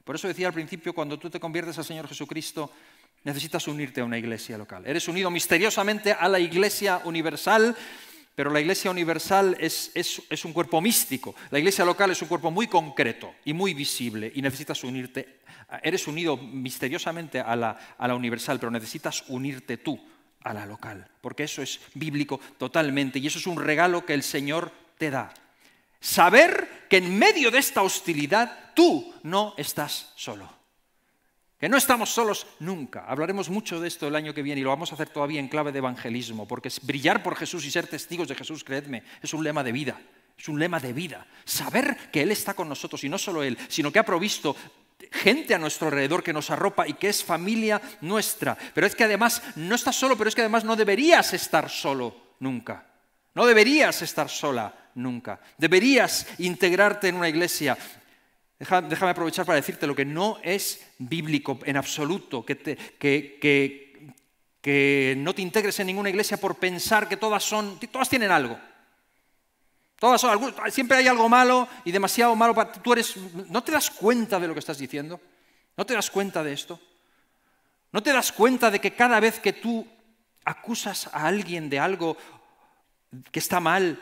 Por eso decía al principio, cuando tú te conviertes al Señor Jesucristo, necesitas unirte a una iglesia local. Eres unido misteriosamente a la iglesia universal, pero la iglesia universal es, es, un cuerpo místico. La iglesia local es un cuerpo muy concreto y muy visible y necesitas unirte. Eres unido misteriosamente a la universal, pero necesitas unirte tú a la local, porque eso es bíblico totalmente y eso es un regalo que el Señor te da. Saber que en medio de esta hostilidad tú no estás solo que no estamos solos nunca. Hablaremos mucho de esto el año que viene y lo vamos a hacer todavía en clave de evangelismo, porque brillar por Jesús y ser testigos de Jesús, creedme, es un lema de vida. Es un lema de vida. Saber que Él está con nosotros y no solo Él, sino que ha provisto gente a nuestro alrededor que nos arropa y que es familia nuestra. Pero es que además no estás solo, pero es que además no deberías estar solo nunca. No deberías estar sola nunca. Deberías integrarte en una iglesia. Déjame, aprovechar para decirte lo que no es bíblico en absoluto, que, no te integres en ninguna iglesia por pensar que todas son, todas tienen algo. Todas son, siempre hay algo malo y demasiado malo para tú eres. ¿No te das cuenta de lo que estás diciendo? ¿No te das cuenta de esto? ¿No te das cuenta de que cada vez que tú acusas a alguien de algo que está mal,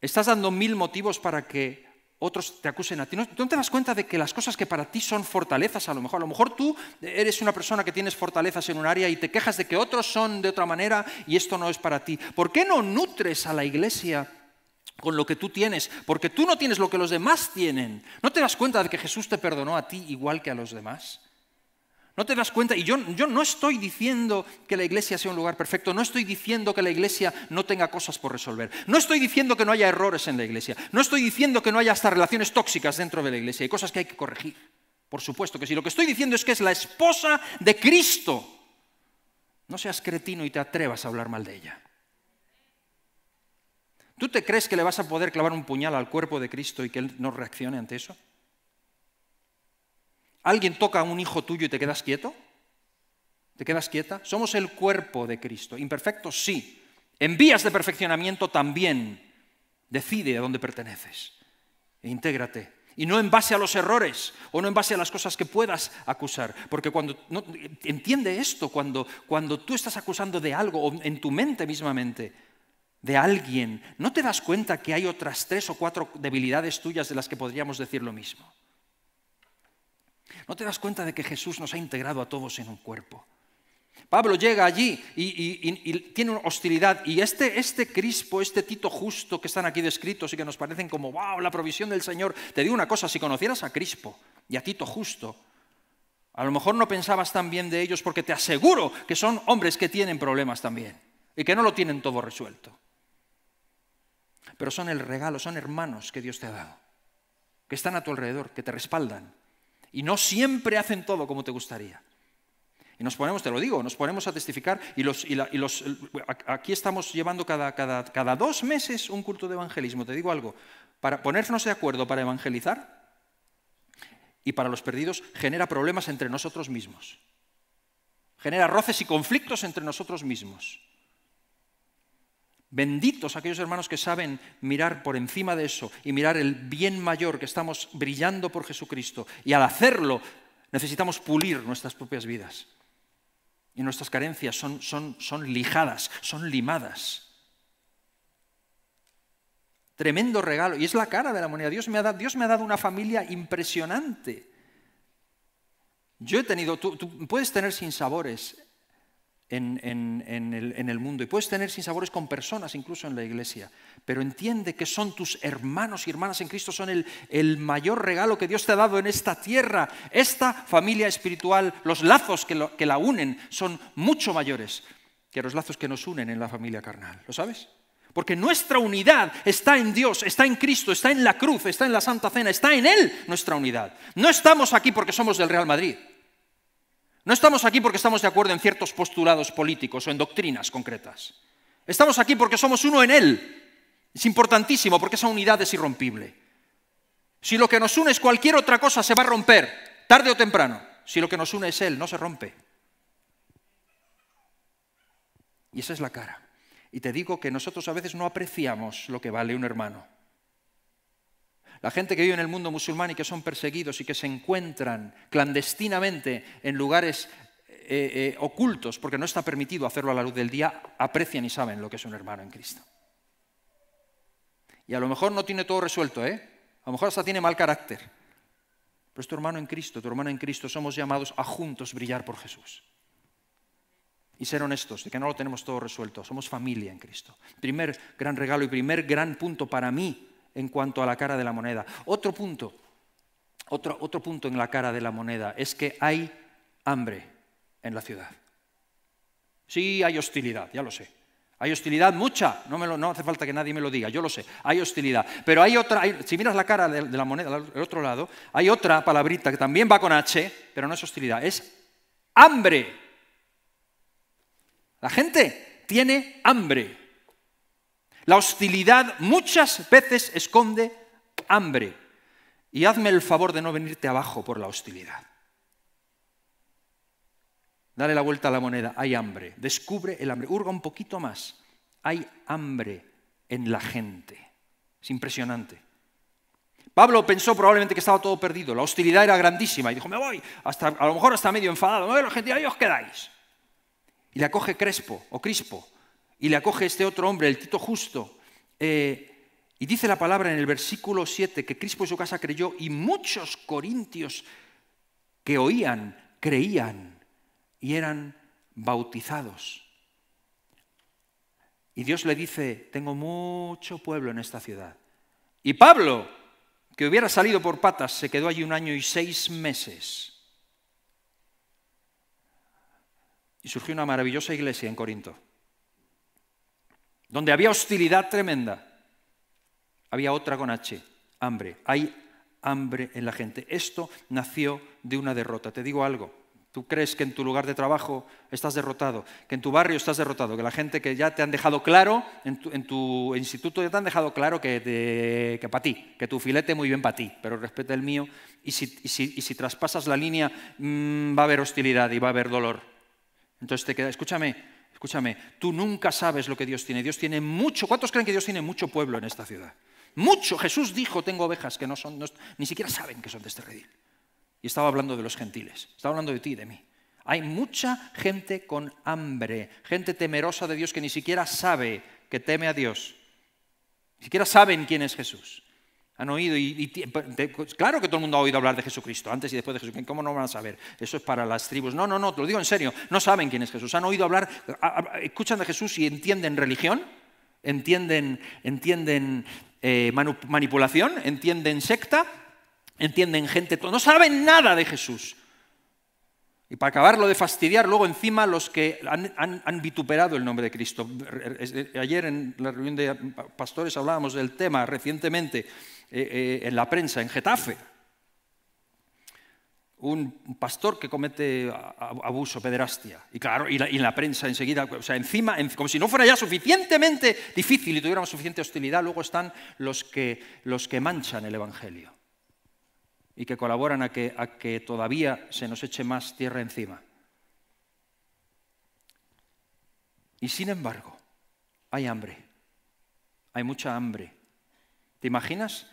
estás dando mil motivos para que otros te acusen a ti. ¿No, te das cuenta de que las cosas que para ti son fortalezas, a lo mejor, a lo mejor tú eres una persona que tienes fortalezas en un área y te quejas de que otros son de otra manera y esto no es para ti? ¿Por qué no nutres a la iglesia con lo que tú tienes? Porque tú no tienes lo que los demás tienen. ¿No te das cuenta de que Jesús te perdonó a ti igual que a los demás? ¿No te das cuenta? Y yo, yo, no estoy diciendo que la iglesia sea un lugar perfecto, no estoy diciendo que la iglesia no tenga cosas por resolver, no estoy diciendo que no haya errores en la iglesia, no estoy diciendo que no haya hasta relaciones tóxicas dentro de la iglesia, hay cosas que hay que corregir, por supuesto que sí. Lo que estoy diciendo es que es la esposa de Cristo. No seas cretino y te atrevas a hablar mal de ella. ¿Tú te crees que le vas a poder clavar un puñal al cuerpo de Cristo y que él no reaccione ante eso? ¿Alguien toca a un hijo tuyo y te quedas quieto? ¿Te quedas quieta? Somos el cuerpo de Cristo. Imperfectos, sí. En vías de perfeccionamiento también. Decide a dónde perteneces. E intégrate. Y no en base a los errores o no en base a las cosas que puedas acusar. Porque cuando no, entiende esto, cuando, cuando tú estás acusando de algo o en tu mente mismamente, de alguien, ¿no te das cuenta que hay otras tres o cuatro debilidades tuyas de las que podríamos decir lo mismo? ¿No te das cuenta de que Jesús nos ha integrado a todos en un cuerpo? Pablo llega allí y, tiene una hostilidad. Y este, este Crispo, este Tito justo que están aquí descritos y que nos parecen como, wow, la provisión del Señor. Te digo una cosa, si conocieras a Crispo y a Tito justo, a lo mejor no pensabas tan bien de ellos porque te aseguro que son hombres que tienen problemas también y que no lo tienen todo resuelto. Pero son el regalo, son hermanos que Dios te ha dado, que están a tu alrededor, que te respaldan, y no siempre hacen todo como te gustaría. Y nos ponemos, te lo digo, nos ponemos a testificar y, los, aquí estamos llevando cada, cada, cada, dos meses un culto de evangelismo. Te digo algo, para ponernos de acuerdo para evangelizar y para los perdidos genera problemas entre nosotros mismos. Genera roces y conflictos entre nosotros mismos. Benditos aquellos hermanos que saben mirar por encima de eso y mirar el bien mayor que estamos brillando por Jesucristo. Y al hacerlo necesitamos pulir nuestras propias vidas. Y nuestras carencias son, son, son lijadas, son limadas. Tremendo regalo. Y es la cara de la moneda. Dios me ha dado, Dios me ha dado una familia impresionante. Yo he tenido, tú, puedes tener sinsabores en, el, mundo. Y puedes tener sinsabores con personas, incluso en la iglesia, pero entiende que son tus hermanos y hermanas en Cristo, son el, el mayor regalo que Dios te ha dado en esta tierra. Esta familia espiritual, los lazos que, que la unen son mucho mayores que los lazos que nos unen en la familia carnal. ¿Lo sabes? Porque nuestra unidad está en Dios, está en Cristo, está en la cruz, está en la Santa Cena, está en Él nuestra unidad. No estamos aquí porque somos del Real Madrid. No estamos aquí porque estamos de acuerdo en ciertos postulados políticos o en doctrinas concretas. Estamos aquí porque somos uno en Él. Es importantísimo porque esa unidad es irrompible. Si lo que nos une es cualquier otra cosa, se va a romper, tarde o temprano. Si lo que nos une es Él, no se rompe. Y esa es la cara. Y te digo que nosotros a veces no apreciamos lo que vale un hermano. La gente que vive en el mundo musulmán y que son perseguidos y que se encuentran clandestinamente en lugares eh, eh, ocultos porque no está permitido hacerlo a la luz del día, aprecian y saben lo que es un hermano en Cristo. Y a lo mejor no tiene todo resuelto, ¿eh? A lo mejor hasta tiene mal carácter. Pero es tu hermano en Cristo, tu hermano en Cristo. Somos llamados a juntos brillar por Jesús. Y ser honestos, de que no lo tenemos todo resuelto. Somos familia en Cristo. Primer gran regalo y primer gran punto para mí en cuanto a la cara de la moneda. Otro punto, otro, otro punto en la cara de la moneda es que hay hambre en la ciudad. Sí, hay hostilidad, ya lo sé. Hay hostilidad mucha, no, me lo, hace falta que nadie me lo diga, yo lo sé, hay hostilidad. Pero hay otra, si miras la cara de, de la moneda del otro lado, hay otra palabrita que también va con H, pero no es hostilidad, es hambre. La gente tiene hambre. La hostilidad muchas veces esconde hambre. Y hazme el favor de no venirte abajo por la hostilidad. Dale la vuelta a la moneda, hay hambre. Descubre el hambre. Urga un poquito más. Hay hambre en la gente. Es impresionante. Pablo pensó probablemente que estaba todo perdido. La hostilidad era grandísima y dijo, me voy, hasta, a lo mejor está medio enfadado. No, la gente, ahí os quedáis. Y le acoge Crespo o Crispo y le acoge este otro hombre, el Tito justo. Eh, y dice la palabra en el versículo 7 que Cristo en su casa creyó y muchos corintios que oían, creían y eran bautizados. Y Dios le dice, tengo mucho pueblo en esta ciudad. Y Pablo, que hubiera salido por patas, se quedó allí un año y seis meses. Y surgió una maravillosa iglesia en Corinto donde había hostilidad tremenda, había otra con H, hambre. Hay hambre en la gente. Esto nació de una derrota. Te digo algo, tú crees que en tu lugar de trabajo estás derrotado, que en tu barrio estás derrotado, que la gente que ya te han dejado claro, en tu, instituto ya te han dejado claro que, te, que para ti, que tu filete muy bien para ti, pero respeta el mío. Y si, traspasas la línea, mm, va a haber hostilidad y va a haber dolor. Entonces te queda, escúchame, Escúchame, tú nunca sabes lo que Dios tiene. Dios tiene mucho. ¿Cuántos creen que Dios tiene mucho pueblo en esta ciudad? Mucho. Jesús dijo, tengo ovejas que no son, ni siquiera saben que son de este redil. Y estaba hablando de los gentiles, estaba hablando de ti y de mí. Hay mucha gente con hambre, gente temerosa de Dios que ni siquiera sabe que teme a Dios, ni siquiera saben quién es Jesús. Han oído y, claro que todo el mundo ha oído hablar de Jesucristo, antes y después de Jesucristo. ¿Cómo no van a saber? Eso es para las tribus. No, no, no, te lo digo en serio. No saben quién es Jesús. Han oído hablar, escuchan de Jesús y entienden religión, entienden, entienden eh, manipulación, entienden secta, entienden gente. No saben nada de Jesús. Y para acabarlo de fastidiar, luego encima los que han, vituperado el nombre de Cristo. Ayer en la reunión de pastores hablábamos del tema recientemente. Eh, eh, en la prensa, en Getafe. Un pastor que comete abuso, pederastia. Y claro, y, en la prensa enseguida, o sea, encima, como si no fuera ya suficientemente difícil y tuviéramos suficiente hostilidad, luego están los que, los que manchan el Evangelio y que colaboran a que, a que todavía se nos eche más tierra encima. Y sin embargo, hay hambre, hay mucha hambre. ¿Te imaginas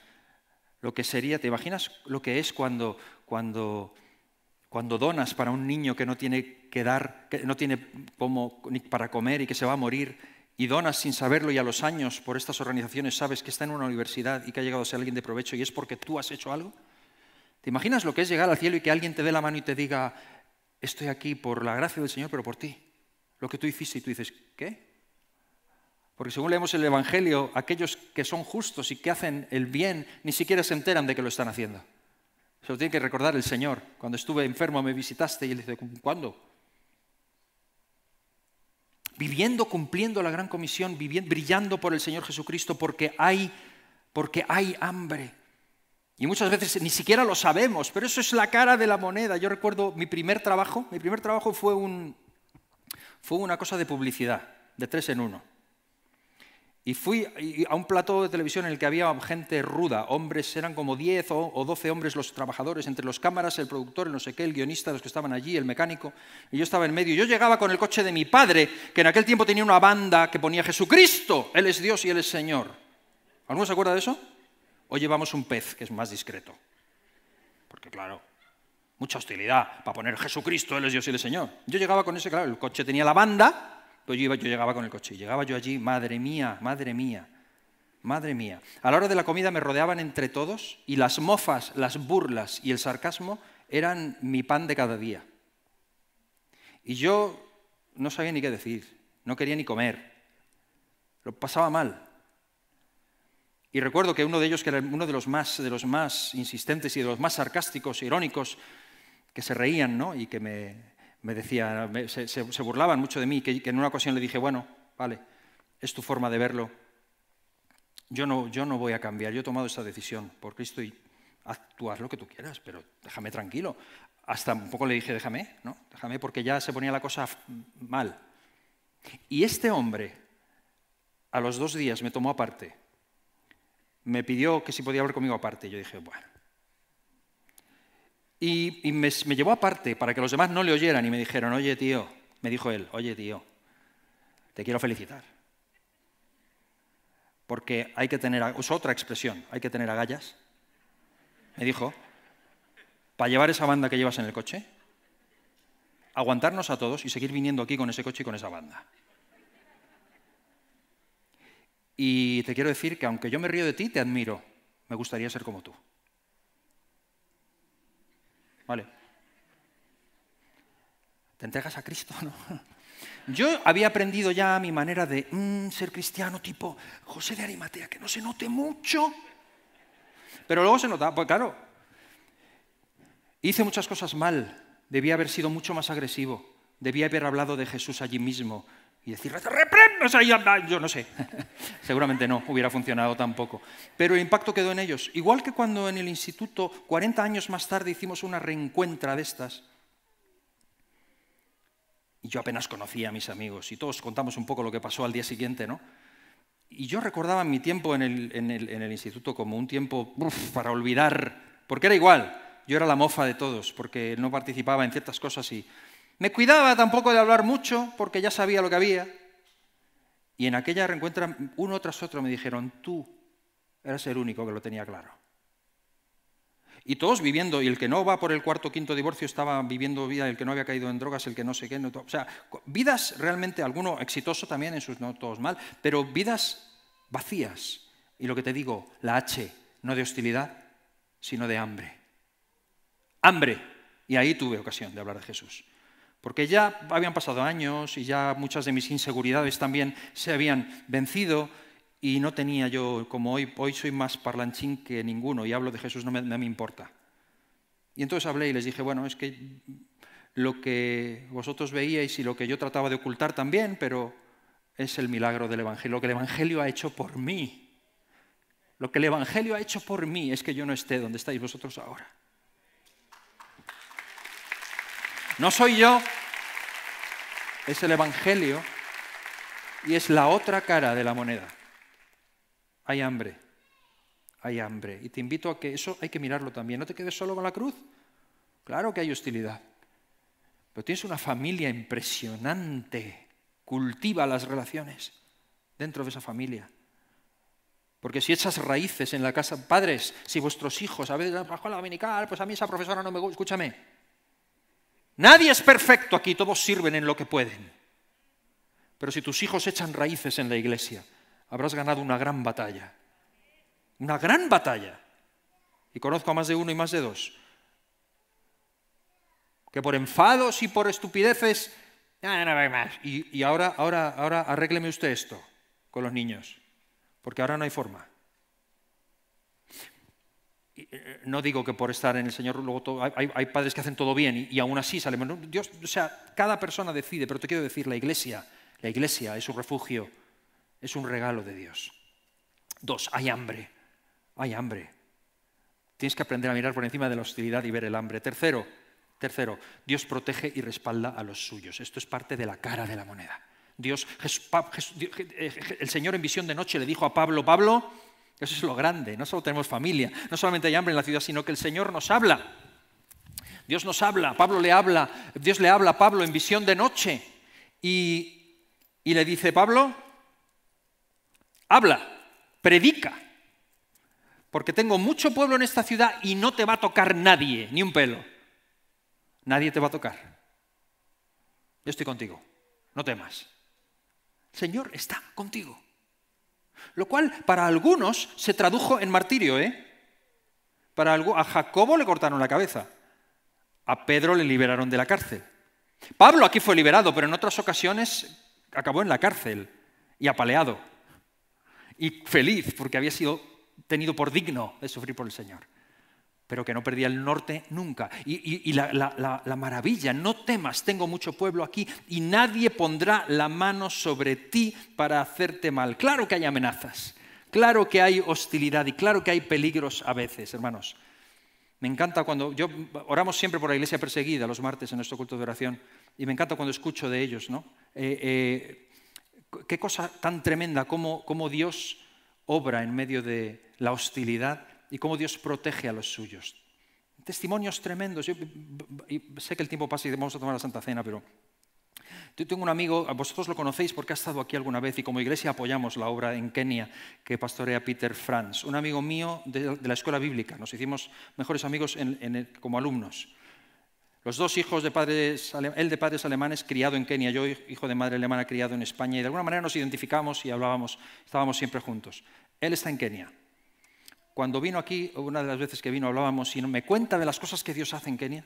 lo que sería, ¿te imaginas lo que es cuando, cuando, cuando donas para un niño que no tiene que dar, que no tiene como, ni para comer y que se va a morir, y donas sin saberlo y a los años por estas organizaciones sabes que está en una universidad y que ha llegado a ser alguien de provecho y es porque tú has hecho algo? ¿Te imaginas lo que es llegar al cielo y que alguien te dé la mano y te diga, estoy aquí por la gracia del Señor, pero por ti? Lo que tú hiciste y tú dices, ¿qué? Porque según leemos el Evangelio, aquellos que son justos y que hacen el bien ni siquiera se enteran de que lo están haciendo. Se lo tiene que recordar el Señor. Cuando estuve enfermo me visitaste y él dice, ¿cuándo? Viviendo, cumpliendo la gran comisión, viviendo, brillando por el Señor Jesucristo porque hay, porque hay hambre. Y muchas veces ni siquiera lo sabemos, pero eso es la cara de la moneda. Yo recuerdo mi primer trabajo, mi primer trabajo fue, fue una cosa de publicidad, de tres en uno. Y fui a un plató de televisión en el que había gente ruda, hombres, eran como 10 o 12 hombres los trabajadores, entre los cámaras, el productor, no sé qué, el guionista, los que estaban allí, el mecánico, y yo estaba en medio. Yo llegaba con el coche de mi padre, que en aquel tiempo tenía una banda que ponía Jesucristo, Él es Dios y Él es Señor. ¿Alguno se acuerda de eso? Hoy llevamos un pez, que es más discreto. Porque claro, mucha hostilidad para poner Jesucristo, Él es Dios y Él es Señor. Yo llegaba con ese, claro, el coche tenía la banda, yo, llegaba con el coche, llegaba yo allí, madre mía, madre mía, madre mía. A la hora de la comida me rodeaban entre todos y las mofas, las burlas y el sarcasmo eran mi pan de cada día. Y yo no sabía ni qué decir, no quería ni comer, lo pasaba mal. Y recuerdo que uno de ellos, que era uno de los más, de los más insistentes y de los más sarcásticos, e irónicos, que se reían ¿no? y que me, me decía, se, burlaban mucho de mí, que, en una ocasión le dije, bueno, vale, es tu forma de verlo. Yo no, yo no voy a cambiar, yo he tomado esta decisión por Cristo y actuar lo que tú quieras, pero déjame tranquilo. Hasta un poco le dije, déjame, ¿no? Déjame porque ya se ponía la cosa mal. Y este hombre, a los dos días, me tomó aparte. Me pidió que si podía hablar conmigo aparte. Yo dije, bueno, y, me, llevó aparte para que los demás no le oyeran y me dijeron, oye tío, me dijo él, oye tío, te quiero felicitar. Porque hay que tener, uso otra expresión, hay que tener agallas. Me dijo, para llevar esa banda que llevas en el coche, aguantarnos a todos y seguir viniendo aquí con ese coche y con esa banda. Y te quiero decir que aunque yo me río de ti, te admiro. Me gustaría ser como tú. Vale. Te entregas a Cristo, ¿no? Yo había aprendido ya mi manera de mm, ser cristiano, tipo José de Arimatea, que no se note mucho. Pero luego se notaba, pues claro, hice muchas cosas mal, debía haber sido mucho más agresivo, debía haber hablado de Jesús allí mismo, y decir, reprendas ahí, anda, yo no sé. Seguramente no, hubiera funcionado tampoco. Pero el impacto quedó en ellos. Igual que cuando en el instituto, 40 años más tarde, hicimos una reencuentra de estas. Y yo apenas conocía a mis amigos y todos contamos un poco lo que pasó al día siguiente, ¿no? Y yo recordaba mi tiempo en el, en el, en el instituto como un tiempo para olvidar, porque era igual. Yo era la mofa de todos, porque no participaba en ciertas cosas y me cuidaba tampoco de hablar mucho porque ya sabía lo que había. Y en aquella reencuentra uno tras otro me dijeron, tú eras el único que lo tenía claro. Y todos viviendo, y el que no va por el cuarto quinto divorcio estaba viviendo vida, el que no había caído en drogas, el que no sé qué. o sea, vidas realmente, alguno exitoso también en sus, no todos mal, pero vidas vacías. Y lo que te digo, la H, no de hostilidad, sino de hambre. Hambre. Y ahí tuve ocasión de hablar de Jesús. Porque ya habían pasado años y ya muchas de mis inseguridades también se habían vencido y no tenía yo, como hoy, hoy soy más parlanchín que ninguno y hablo de Jesús, no me, no me importa. Y entonces hablé y les dije, bueno, es que lo que vosotros veíais y lo que yo trataba de ocultar también, pero es el milagro del Evangelio, lo que el Evangelio ha hecho por mí. Lo que el Evangelio ha hecho por mí es que yo no esté donde estáis vosotros ahora. No soy yo, es el Evangelio y es la otra cara de la moneda. Hay hambre, hay hambre. Y te invito a que eso hay que mirarlo también. No te quedes solo con la cruz. Claro que hay hostilidad. Pero tienes una familia impresionante. Cultiva las relaciones dentro de esa familia. Porque si esas raíces en la casa, padres, si vuestros hijos, a veces, bajo la dominical, pues a mí esa profesora no me gusta, escúchame, Nadie es perfecto aquí, todos sirven en lo que pueden. Pero si tus hijos echan raíces en la iglesia, habrás ganado una gran batalla. Una gran batalla. Y conozco a más de uno y más de dos. Que por enfados y por estupideces, más. Y, ahora, ahora, ahora arrégleme usted esto con los niños, porque ahora no hay forma. Eh, eh, no digo que por estar en el Señor, luego hay, padres que hacen todo bien y, aún así salen. Dios, o sea, cada persona decide, pero te quiero decir, la iglesia, la iglesia es un refugio, es un regalo de Dios. Dos, hay hambre, hay hambre. Tienes que aprender a mirar por encima de la hostilidad y ver el hambre. Tercero, tercero, Dios protege y respalda a los suyos. Esto es parte de la cara de la moneda. Dios, eh, el Señor en visión de noche le dijo a Pablo, Pablo, eso es lo grande. No solo tenemos familia, no solamente hay hambre en la ciudad, sino que el Señor nos habla. Dios nos habla, Pablo le habla, Dios le habla a Pablo en visión de noche y, le dice, Pablo, habla, predica, porque tengo mucho pueblo en esta ciudad y no te va a tocar nadie, ni un pelo. Nadie te va a tocar. Yo estoy contigo, no temas. El Señor está contigo lo cual para algunos se tradujo en martirio. ¿eh? Para algo, a Jacobo le cortaron la cabeza, a Pedro le liberaron de la cárcel. Pablo aquí fue liberado, pero en otras ocasiones acabó en la cárcel y apaleado y feliz porque había sido tenido por digno de sufrir por el Señor pero que no perdía el norte nunca. Y, la, maravilla, no temas, tengo mucho pueblo aquí y nadie pondrá la mano sobre ti para hacerte mal. Claro que hay amenazas, claro que hay hostilidad y claro que hay peligros a veces, hermanos. Me encanta cuando yo oramos siempre por la iglesia perseguida los martes en nuestro culto de oración y me encanta cuando escucho de ellos, ¿no? Eh, eh, qué cosa tan tremenda cómo Dios obra en medio de la hostilidad y cómo Dios protege a los suyos. Testimonios tremendos. sé que el tiempo pasa y vamos a tomar la Santa Cena, pero yo tengo un amigo, vosotros lo conocéis porque ha estado aquí alguna vez y como iglesia apoyamos la obra en Kenia que pastorea Peter Franz, un amigo mío de, la escuela bíblica. Nos hicimos mejores amigos como alumnos. Los dos hijos de padres, él de padres alemanes criado en Kenia, yo hijo de madre alemana criado en España y de alguna manera nos identificamos y hablábamos, estábamos siempre juntos. Él está en Kenia, cuando vino aquí, una de las veces que vino hablábamos, y me cuenta de las cosas que Dios hace en Kenia,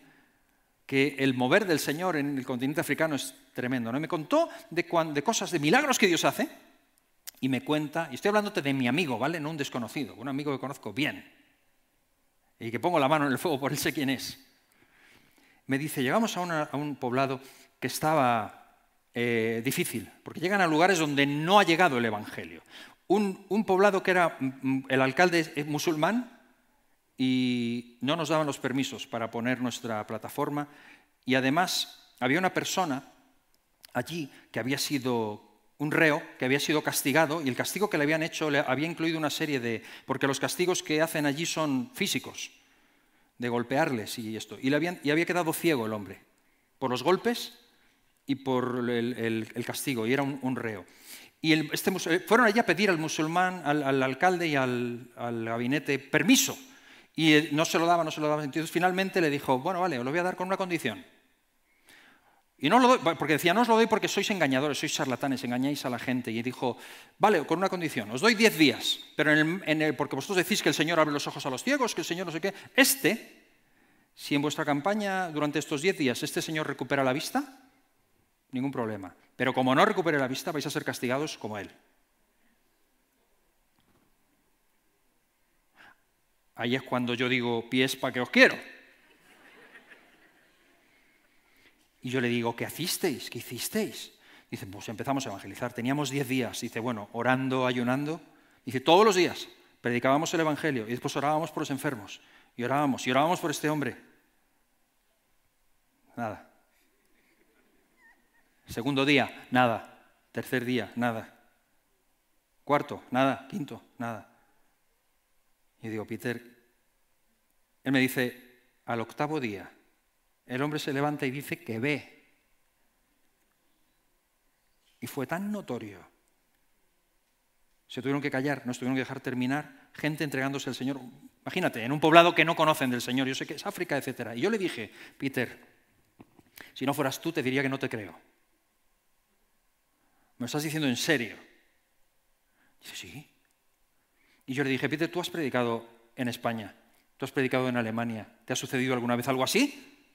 que el mover del Señor en el continente africano es tremendo. ¿no? Me contó de, cosas, de milagros que Dios hace, y me cuenta, y estoy hablándote de mi amigo, ¿vale? No un desconocido, un amigo que conozco bien, y que pongo la mano en el fuego por él sé quién es. Me dice, llegamos a, un poblado que estaba eh, difícil, porque llegan a lugares donde no ha llegado el Evangelio un, poblado que era, mm, mm, el alcalde musulmán y no nos daban los permisos para poner nuestra plataforma y además había una persona allí que había sido un reo que había sido castigado y el castigo que le habían hecho le había incluido una serie de... porque los castigos que hacen allí son físicos, de golpearles y esto. Y, le había quedado ciego el hombre por los golpes y por el, castigo, y era un, reo. Y este, eh, fueron allá a pedir al musulmán, al, alcalde y al, gabinete permiso. Y eh, no se lo daba, no se lo daba. Entonces finalmente le dijo, bueno, vale, os lo voy a dar con una condición. Y no lo doy, porque decía, no os lo doy porque sois engañadores, sois charlatanes, engañáis a la gente. Y dijo, vale, con una condición, os doy diez días, pero en porque vosotros decís que el Señor abre los ojos a los ciegos, que el Señor no sé qué. Este, si en vuestra campaña durante estos diez días este Señor recupera la vista, ningún problema. Pero como no recupere la vista, vais a ser castigados como él. Ahí es cuando yo digo, pies para que os quiero. Y yo le digo, ¿qué hicisteis? ¿Qué hicisteis? Dice, pues empezamos a evangelizar. Teníamos diez días. Dice, bueno, orando, ayunando. Dice, todos los días predicábamos el Evangelio y después orábamos por los enfermos. Y orábamos, y orábamos por este hombre. Nada. Segundo día, nada. Tercer día, nada. Cuarto, nada. Quinto, nada. Y digo, Peter, él me dice, al octavo día, el hombre se levanta y dice que ve. Y fue tan notorio. Se tuvieron que callar, nos tuvieron que dejar terminar, gente entregándose al Señor. Imagínate, en un poblado que no conocen del Señor, yo sé que es África, etc. Y yo le dije, Peter, si no fueras tú, te diría que no te creo. ¿Me estás diciendo en serio? Dice, sí. Y yo le dije, Peter, tú has predicado en España, tú has predicado en Alemania, ¿te ha sucedido alguna vez algo así?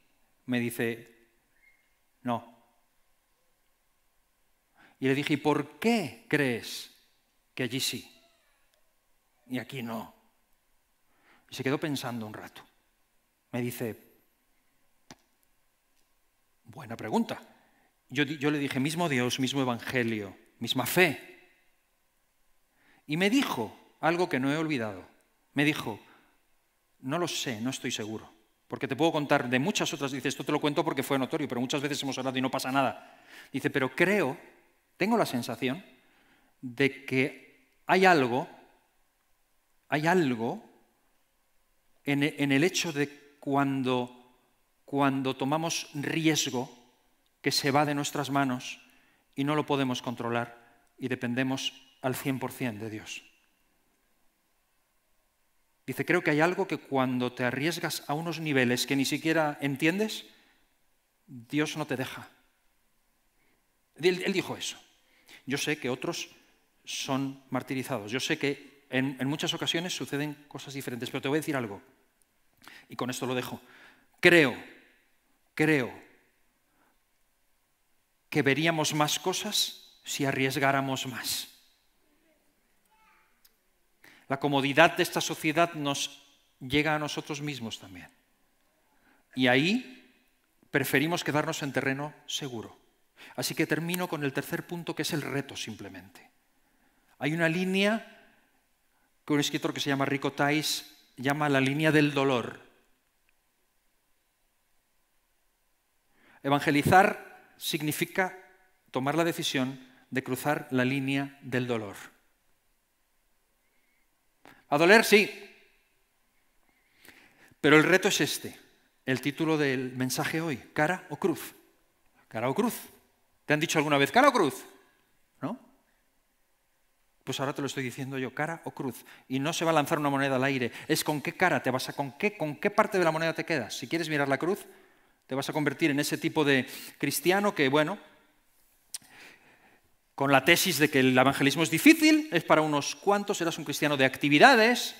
Me dice, no. Y le dije, ¿y por qué crees que allí sí y aquí no? Y se quedó pensando un rato. Me dice, buena pregunta yo, le dije, mismo Dios, mismo Evangelio, misma fe. Y me dijo algo que no he olvidado. Me dijo, no lo sé, no estoy seguro. Porque te puedo contar de muchas otras, dice, esto te lo cuento porque fue notorio, pero muchas veces hemos hablado y no pasa nada. Dice, pero creo, tengo la sensación de que hay algo, hay algo en e, el hecho de cuando, cuando tomamos riesgo que se va de nuestras manos y no lo podemos controlar y dependemos al 100% de Dios. Dice, creo que hay algo que cuando te arriesgas a unos niveles que ni siquiera entiendes, Dios no te deja. Él, dijo eso. Yo sé que otros son martirizados. Yo sé que en muchas ocasiones suceden cosas diferentes, pero te voy a decir algo. Y con esto lo dejo. Creo, creo que veríamos más cosas si arriesgáramos más. La comodidad de esta sociedad nos llega a nosotros mismos también. Y ahí preferimos quedarnos en terreno seguro. Así que termino con el tercer punto, que es el reto simplemente. Hay una línea que un escritor que se llama Rico Tais llama la línea del dolor. Evangelizar significa tomar la decisión de cruzar la línea del dolor. A doler sí, pero el reto es este, el título del mensaje hoy, cara o cruz. Cara o cruz. ¿Te han dicho alguna vez cara o cruz? ¿No? Pues ahora te lo estoy diciendo yo, cara o cruz. Y no se va a lanzar una moneda al aire, es con qué cara te vas a, con qué, con qué parte de la moneda te quedas. Si quieres mirar la cruz, te vas a convertir en ese tipo de cristiano que, bueno, con la tesis de que el evangelismo es difícil, es para unos cuantos, serás un cristiano de actividades,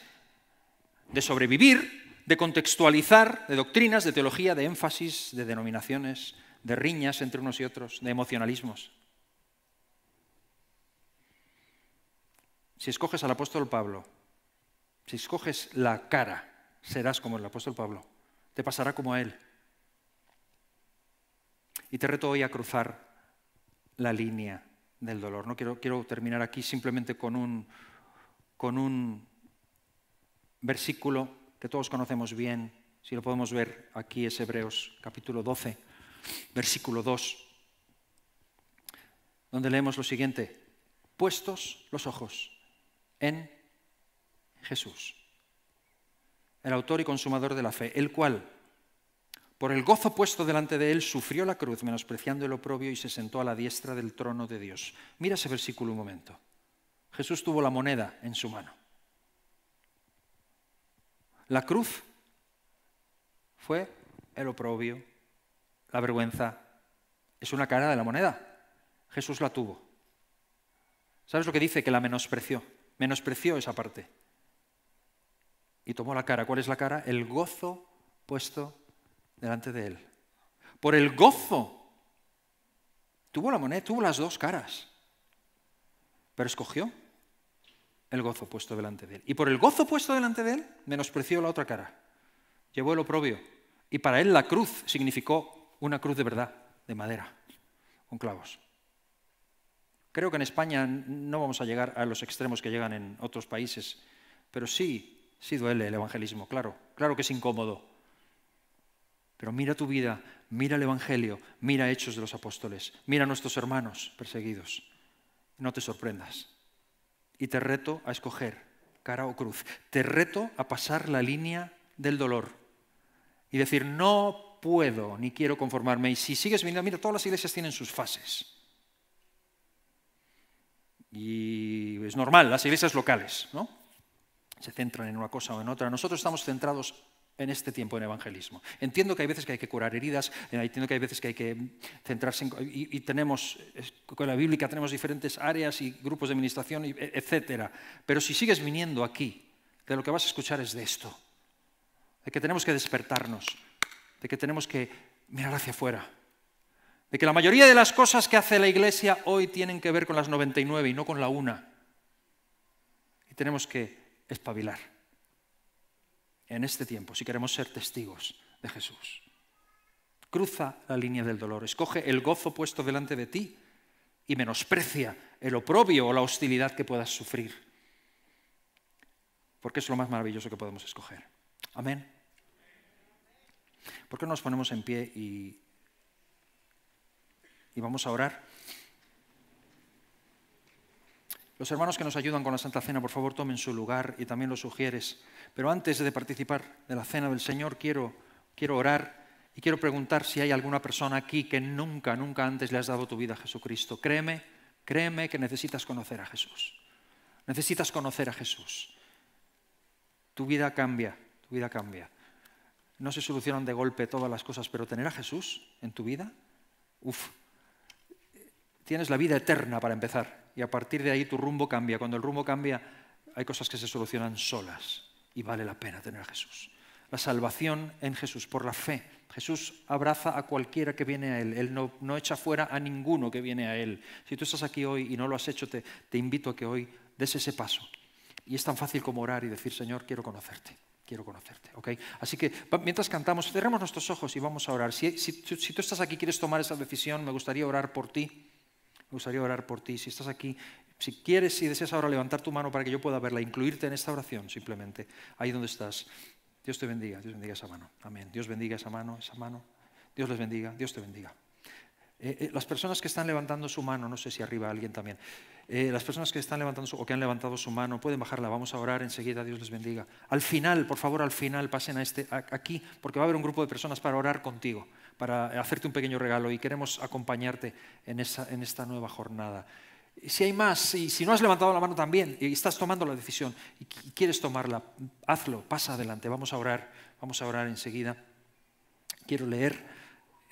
de sobrevivir, de contextualizar, de doctrinas, de teología, de énfasis, de denominaciones, de riñas entre unos y otros, de emocionalismos. Si escoges al apóstol Pablo, si escoges la cara, serás como el apóstol Pablo, te pasará como a él. Y te reto hoy a cruzar la línea del dolor. No quiero, terminar aquí simplemente con un, con un versículo que todos conocemos bien, si lo podemos ver aquí es Hebreos capítulo 12, versículo 2, donde leemos lo siguiente, puestos los ojos en Jesús, el autor y consumador de la fe, el cual, por el gozo puesto delante de él, sufrió la cruz, menospreciando el oprobio, y se sentó a la diestra del trono de Dios. Mira ese versículo un momento. Jesús tuvo la moneda en su mano. La cruz fue el oprobio, la vergüenza. Es una cara de la moneda. Jesús la tuvo. ¿Sabes lo que dice? Que la menospreció. Menospreció esa parte. Y tomó la cara. ¿Cuál es la cara? El gozo puesto delante de él. Por el gozo. Tuvo la moneda, tuvo las dos caras. Pero escogió el gozo puesto delante de él. Y por el gozo puesto delante de él, menospreció la otra cara. Llevó el oprobio. Y para él la cruz significó una cruz de verdad, de madera, con clavos. Creo que en España no vamos a llegar a los extremos que llegan en otros países, pero sí, sí duele el evangelismo, claro, claro que es incómodo, pero mira tu vida, mira el Evangelio, mira Hechos de los Apóstoles, mira a nuestros hermanos perseguidos. No te sorprendas. Y te reto a escoger cara o cruz. Te reto a pasar la línea del dolor y decir, no puedo ni quiero conformarme. Y si sigues viniendo, mira, todas las iglesias tienen sus fases. Y es normal, las iglesias locales, ¿no? Se centran en una cosa o en otra. Nosotros estamos centrados en este tiempo en evangelismo. Entiendo que hay veces que hay que curar heridas, eh, entiendo que hay veces que hay que centrarse Y, tenemos, con la Bíblica tenemos diferentes áreas y grupos de administración, e, etc. Pero si sigues viniendo aquí, de lo que vas a escuchar es de esto, de que tenemos que despertarnos, de que tenemos que mirar hacia afuera, de que la mayoría de las cosas que hace la Iglesia hoy tienen que ver con las 99 y no con la una. Y tenemos que espabilar en este tiempo si queremos ser testigos de Jesús. Cruza la línea del dolor, escoge el gozo puesto delante de ti y menosprecia el oprobio o la hostilidad que puedas sufrir, porque es lo más maravilloso que podemos escoger. Amén. ¿Por qué no nos ponemos en pie y, y vamos a orar? Los hermanos que nos ayudan con la Santa Cena, por favor, tomen su lugar y también lo sugieres. Pero antes de participar de la Cena del Señor, quiero, quiero orar y quiero preguntar si hay alguna persona aquí que nunca, nunca antes le has dado tu vida a Jesucristo. Créeme, créeme que necesitas conocer a Jesús. Necesitas conocer a Jesús. Tu vida cambia, tu vida cambia. No se solucionan de golpe todas las cosas, pero tener a Jesús en tu vida, uff, tienes la vida eterna para empezar y a partir de ahí tu rumbo cambia. Cuando el rumbo cambia, hay cosas que se solucionan solas y vale la pena tener a Jesús. La salvación en Jesús, por la fe. Jesús abraza a cualquiera que viene a Él. Él no, echa fuera a ninguno que viene a Él. Si tú estás aquí hoy y no lo has hecho, te, te invito a que hoy des ese paso. Y es tan fácil como orar y decir, Señor, quiero conocerte quiero conocerte. Así que mientras cantamos, cerremos nuestros ojos y vamos a orar. Si, tú estás aquí quieres tomar esa decisión, me gustaría orar por ti. Me gustaría orar por ti. Si estás aquí, si quieres y si deseas ahora levantar tu mano para que yo pueda verla, incluirte en esta oración simplemente, ahí donde estás. Dios te bendiga, Dios bendiga esa mano. Amén. Dios bendiga esa mano, esa mano. Dios les bendiga, Dios te bendiga. Eh, eh, las personas que están levantando su mano, no sé si arriba alguien también, eh, las personas que están levantando su, o que han levantado su mano, pueden bajarla, vamos a orar enseguida, Dios les bendiga. Al final, por favor, al final pasen a este, aquí, porque va a haber un grupo de personas para orar contigo para hacerte un pequeño regalo y queremos acompañarte en, esta nueva jornada. Si hay más, y si no has levantado la mano también, y estás tomando la decisión y quieres tomarla, hazlo, pasa adelante. Vamos a orar, vamos a orar enseguida. Quiero leer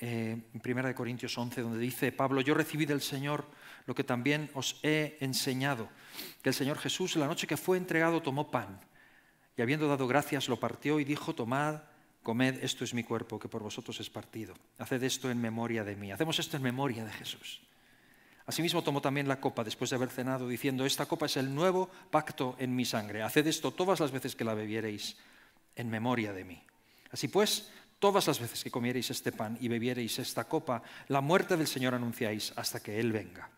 eh, en 1 Corintios 11, donde dice, Pablo, yo recibí del Señor lo que también os he enseñado, que el Señor Jesús, la noche que fue entregado, tomó pan, y habiendo dado gracias, lo partió y dijo, tomad Comed, esto es mi cuerpo, que por vosotros es partido. Haced esto en memoria de mí. Hacemos esto en memoria de Jesús. Asimismo tomó también la copa después de haber cenado, diciendo, esta copa es el nuevo pacto en mi sangre. Haced esto todas las veces que la bebiereis en memoria de mí. Así pues, todas las veces que comiereis este pan y bebiereis esta copa, la muerte del Señor anunciáis hasta que Él venga.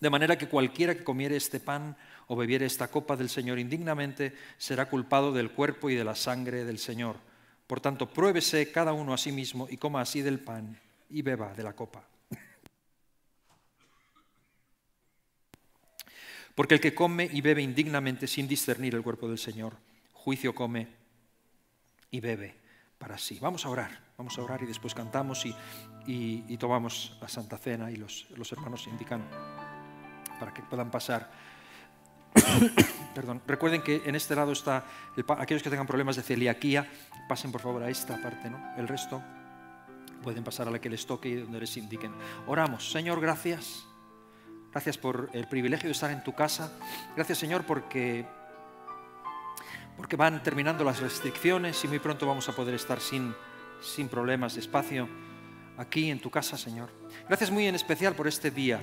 De manera que cualquiera que comiere este pan o bebiere esta copa del Señor indignamente será culpado del cuerpo y de la sangre del Señor. Por tanto, pruébese cada uno a sí mismo y coma así del pan y beba de la copa. Porque el que come y bebe indignamente sin discernir el cuerpo del Señor, juicio come y bebe para sí. Vamos a orar, vamos a orar y después cantamos y, tomamos la Santa Cena y los hermanos indican para que puedan pasar Perdón. Recuerden que en este lado está, aquellos que tengan problemas de celiaquía, pasen por favor a esta parte, ¿no? El resto pueden pasar a la que les toque y donde les indiquen. Oramos. Señor, gracias. Gracias por el privilegio de estar en tu casa. Gracias, Señor, porque, porque van terminando las restricciones y muy pronto vamos a poder estar sin, sin problemas de espacio aquí en tu casa, Señor. Gracias muy en especial por este día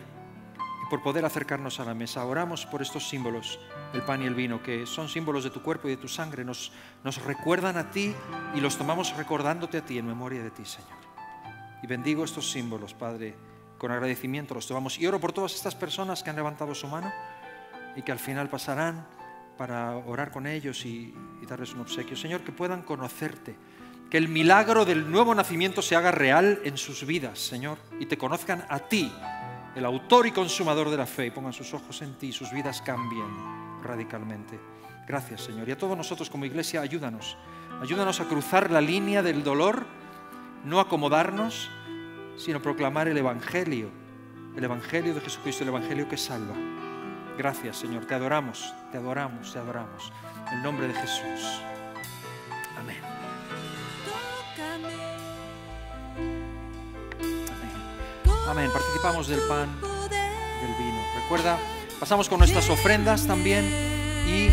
por poder acercarnos a la mesa. Oramos por estos símbolos, el pan y el vino, que son símbolos de tu cuerpo y de tu sangre. Nos, nos recuerdan a ti y los tomamos recordándote a ti en memoria de ti, Señor. Y bendigo estos símbolos, Padre, con agradecimiento los tomamos. Y oro por todas estas personas que han levantado su mano y que al final pasarán para orar con ellos y darles un obsequio. Señor, que puedan conocerte. Que el milagro del nuevo nacimiento se haga real en sus vidas, Señor, y te conozcan a ti, el autor y consumador de la fe, pongan sus ojos en ti y sus vidas cambien radicalmente. Gracias, Señor. Y a todos nosotros como iglesia, ayúdanos. Ayúdanos a cruzar la línea del dolor, no acomodarnos, sino proclamar el Evangelio, el Evangelio de Jesucristo, el Evangelio que salva. Gracias, Señor. Te adoramos, te adoramos, te adoramos. En el nombre de Jesús. Amén. Participamos del pan, del vino. Recuerda, pasamos con nuestras ofrendas también y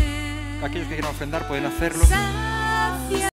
aquellos que quieran ofrendar pueden hacerlo.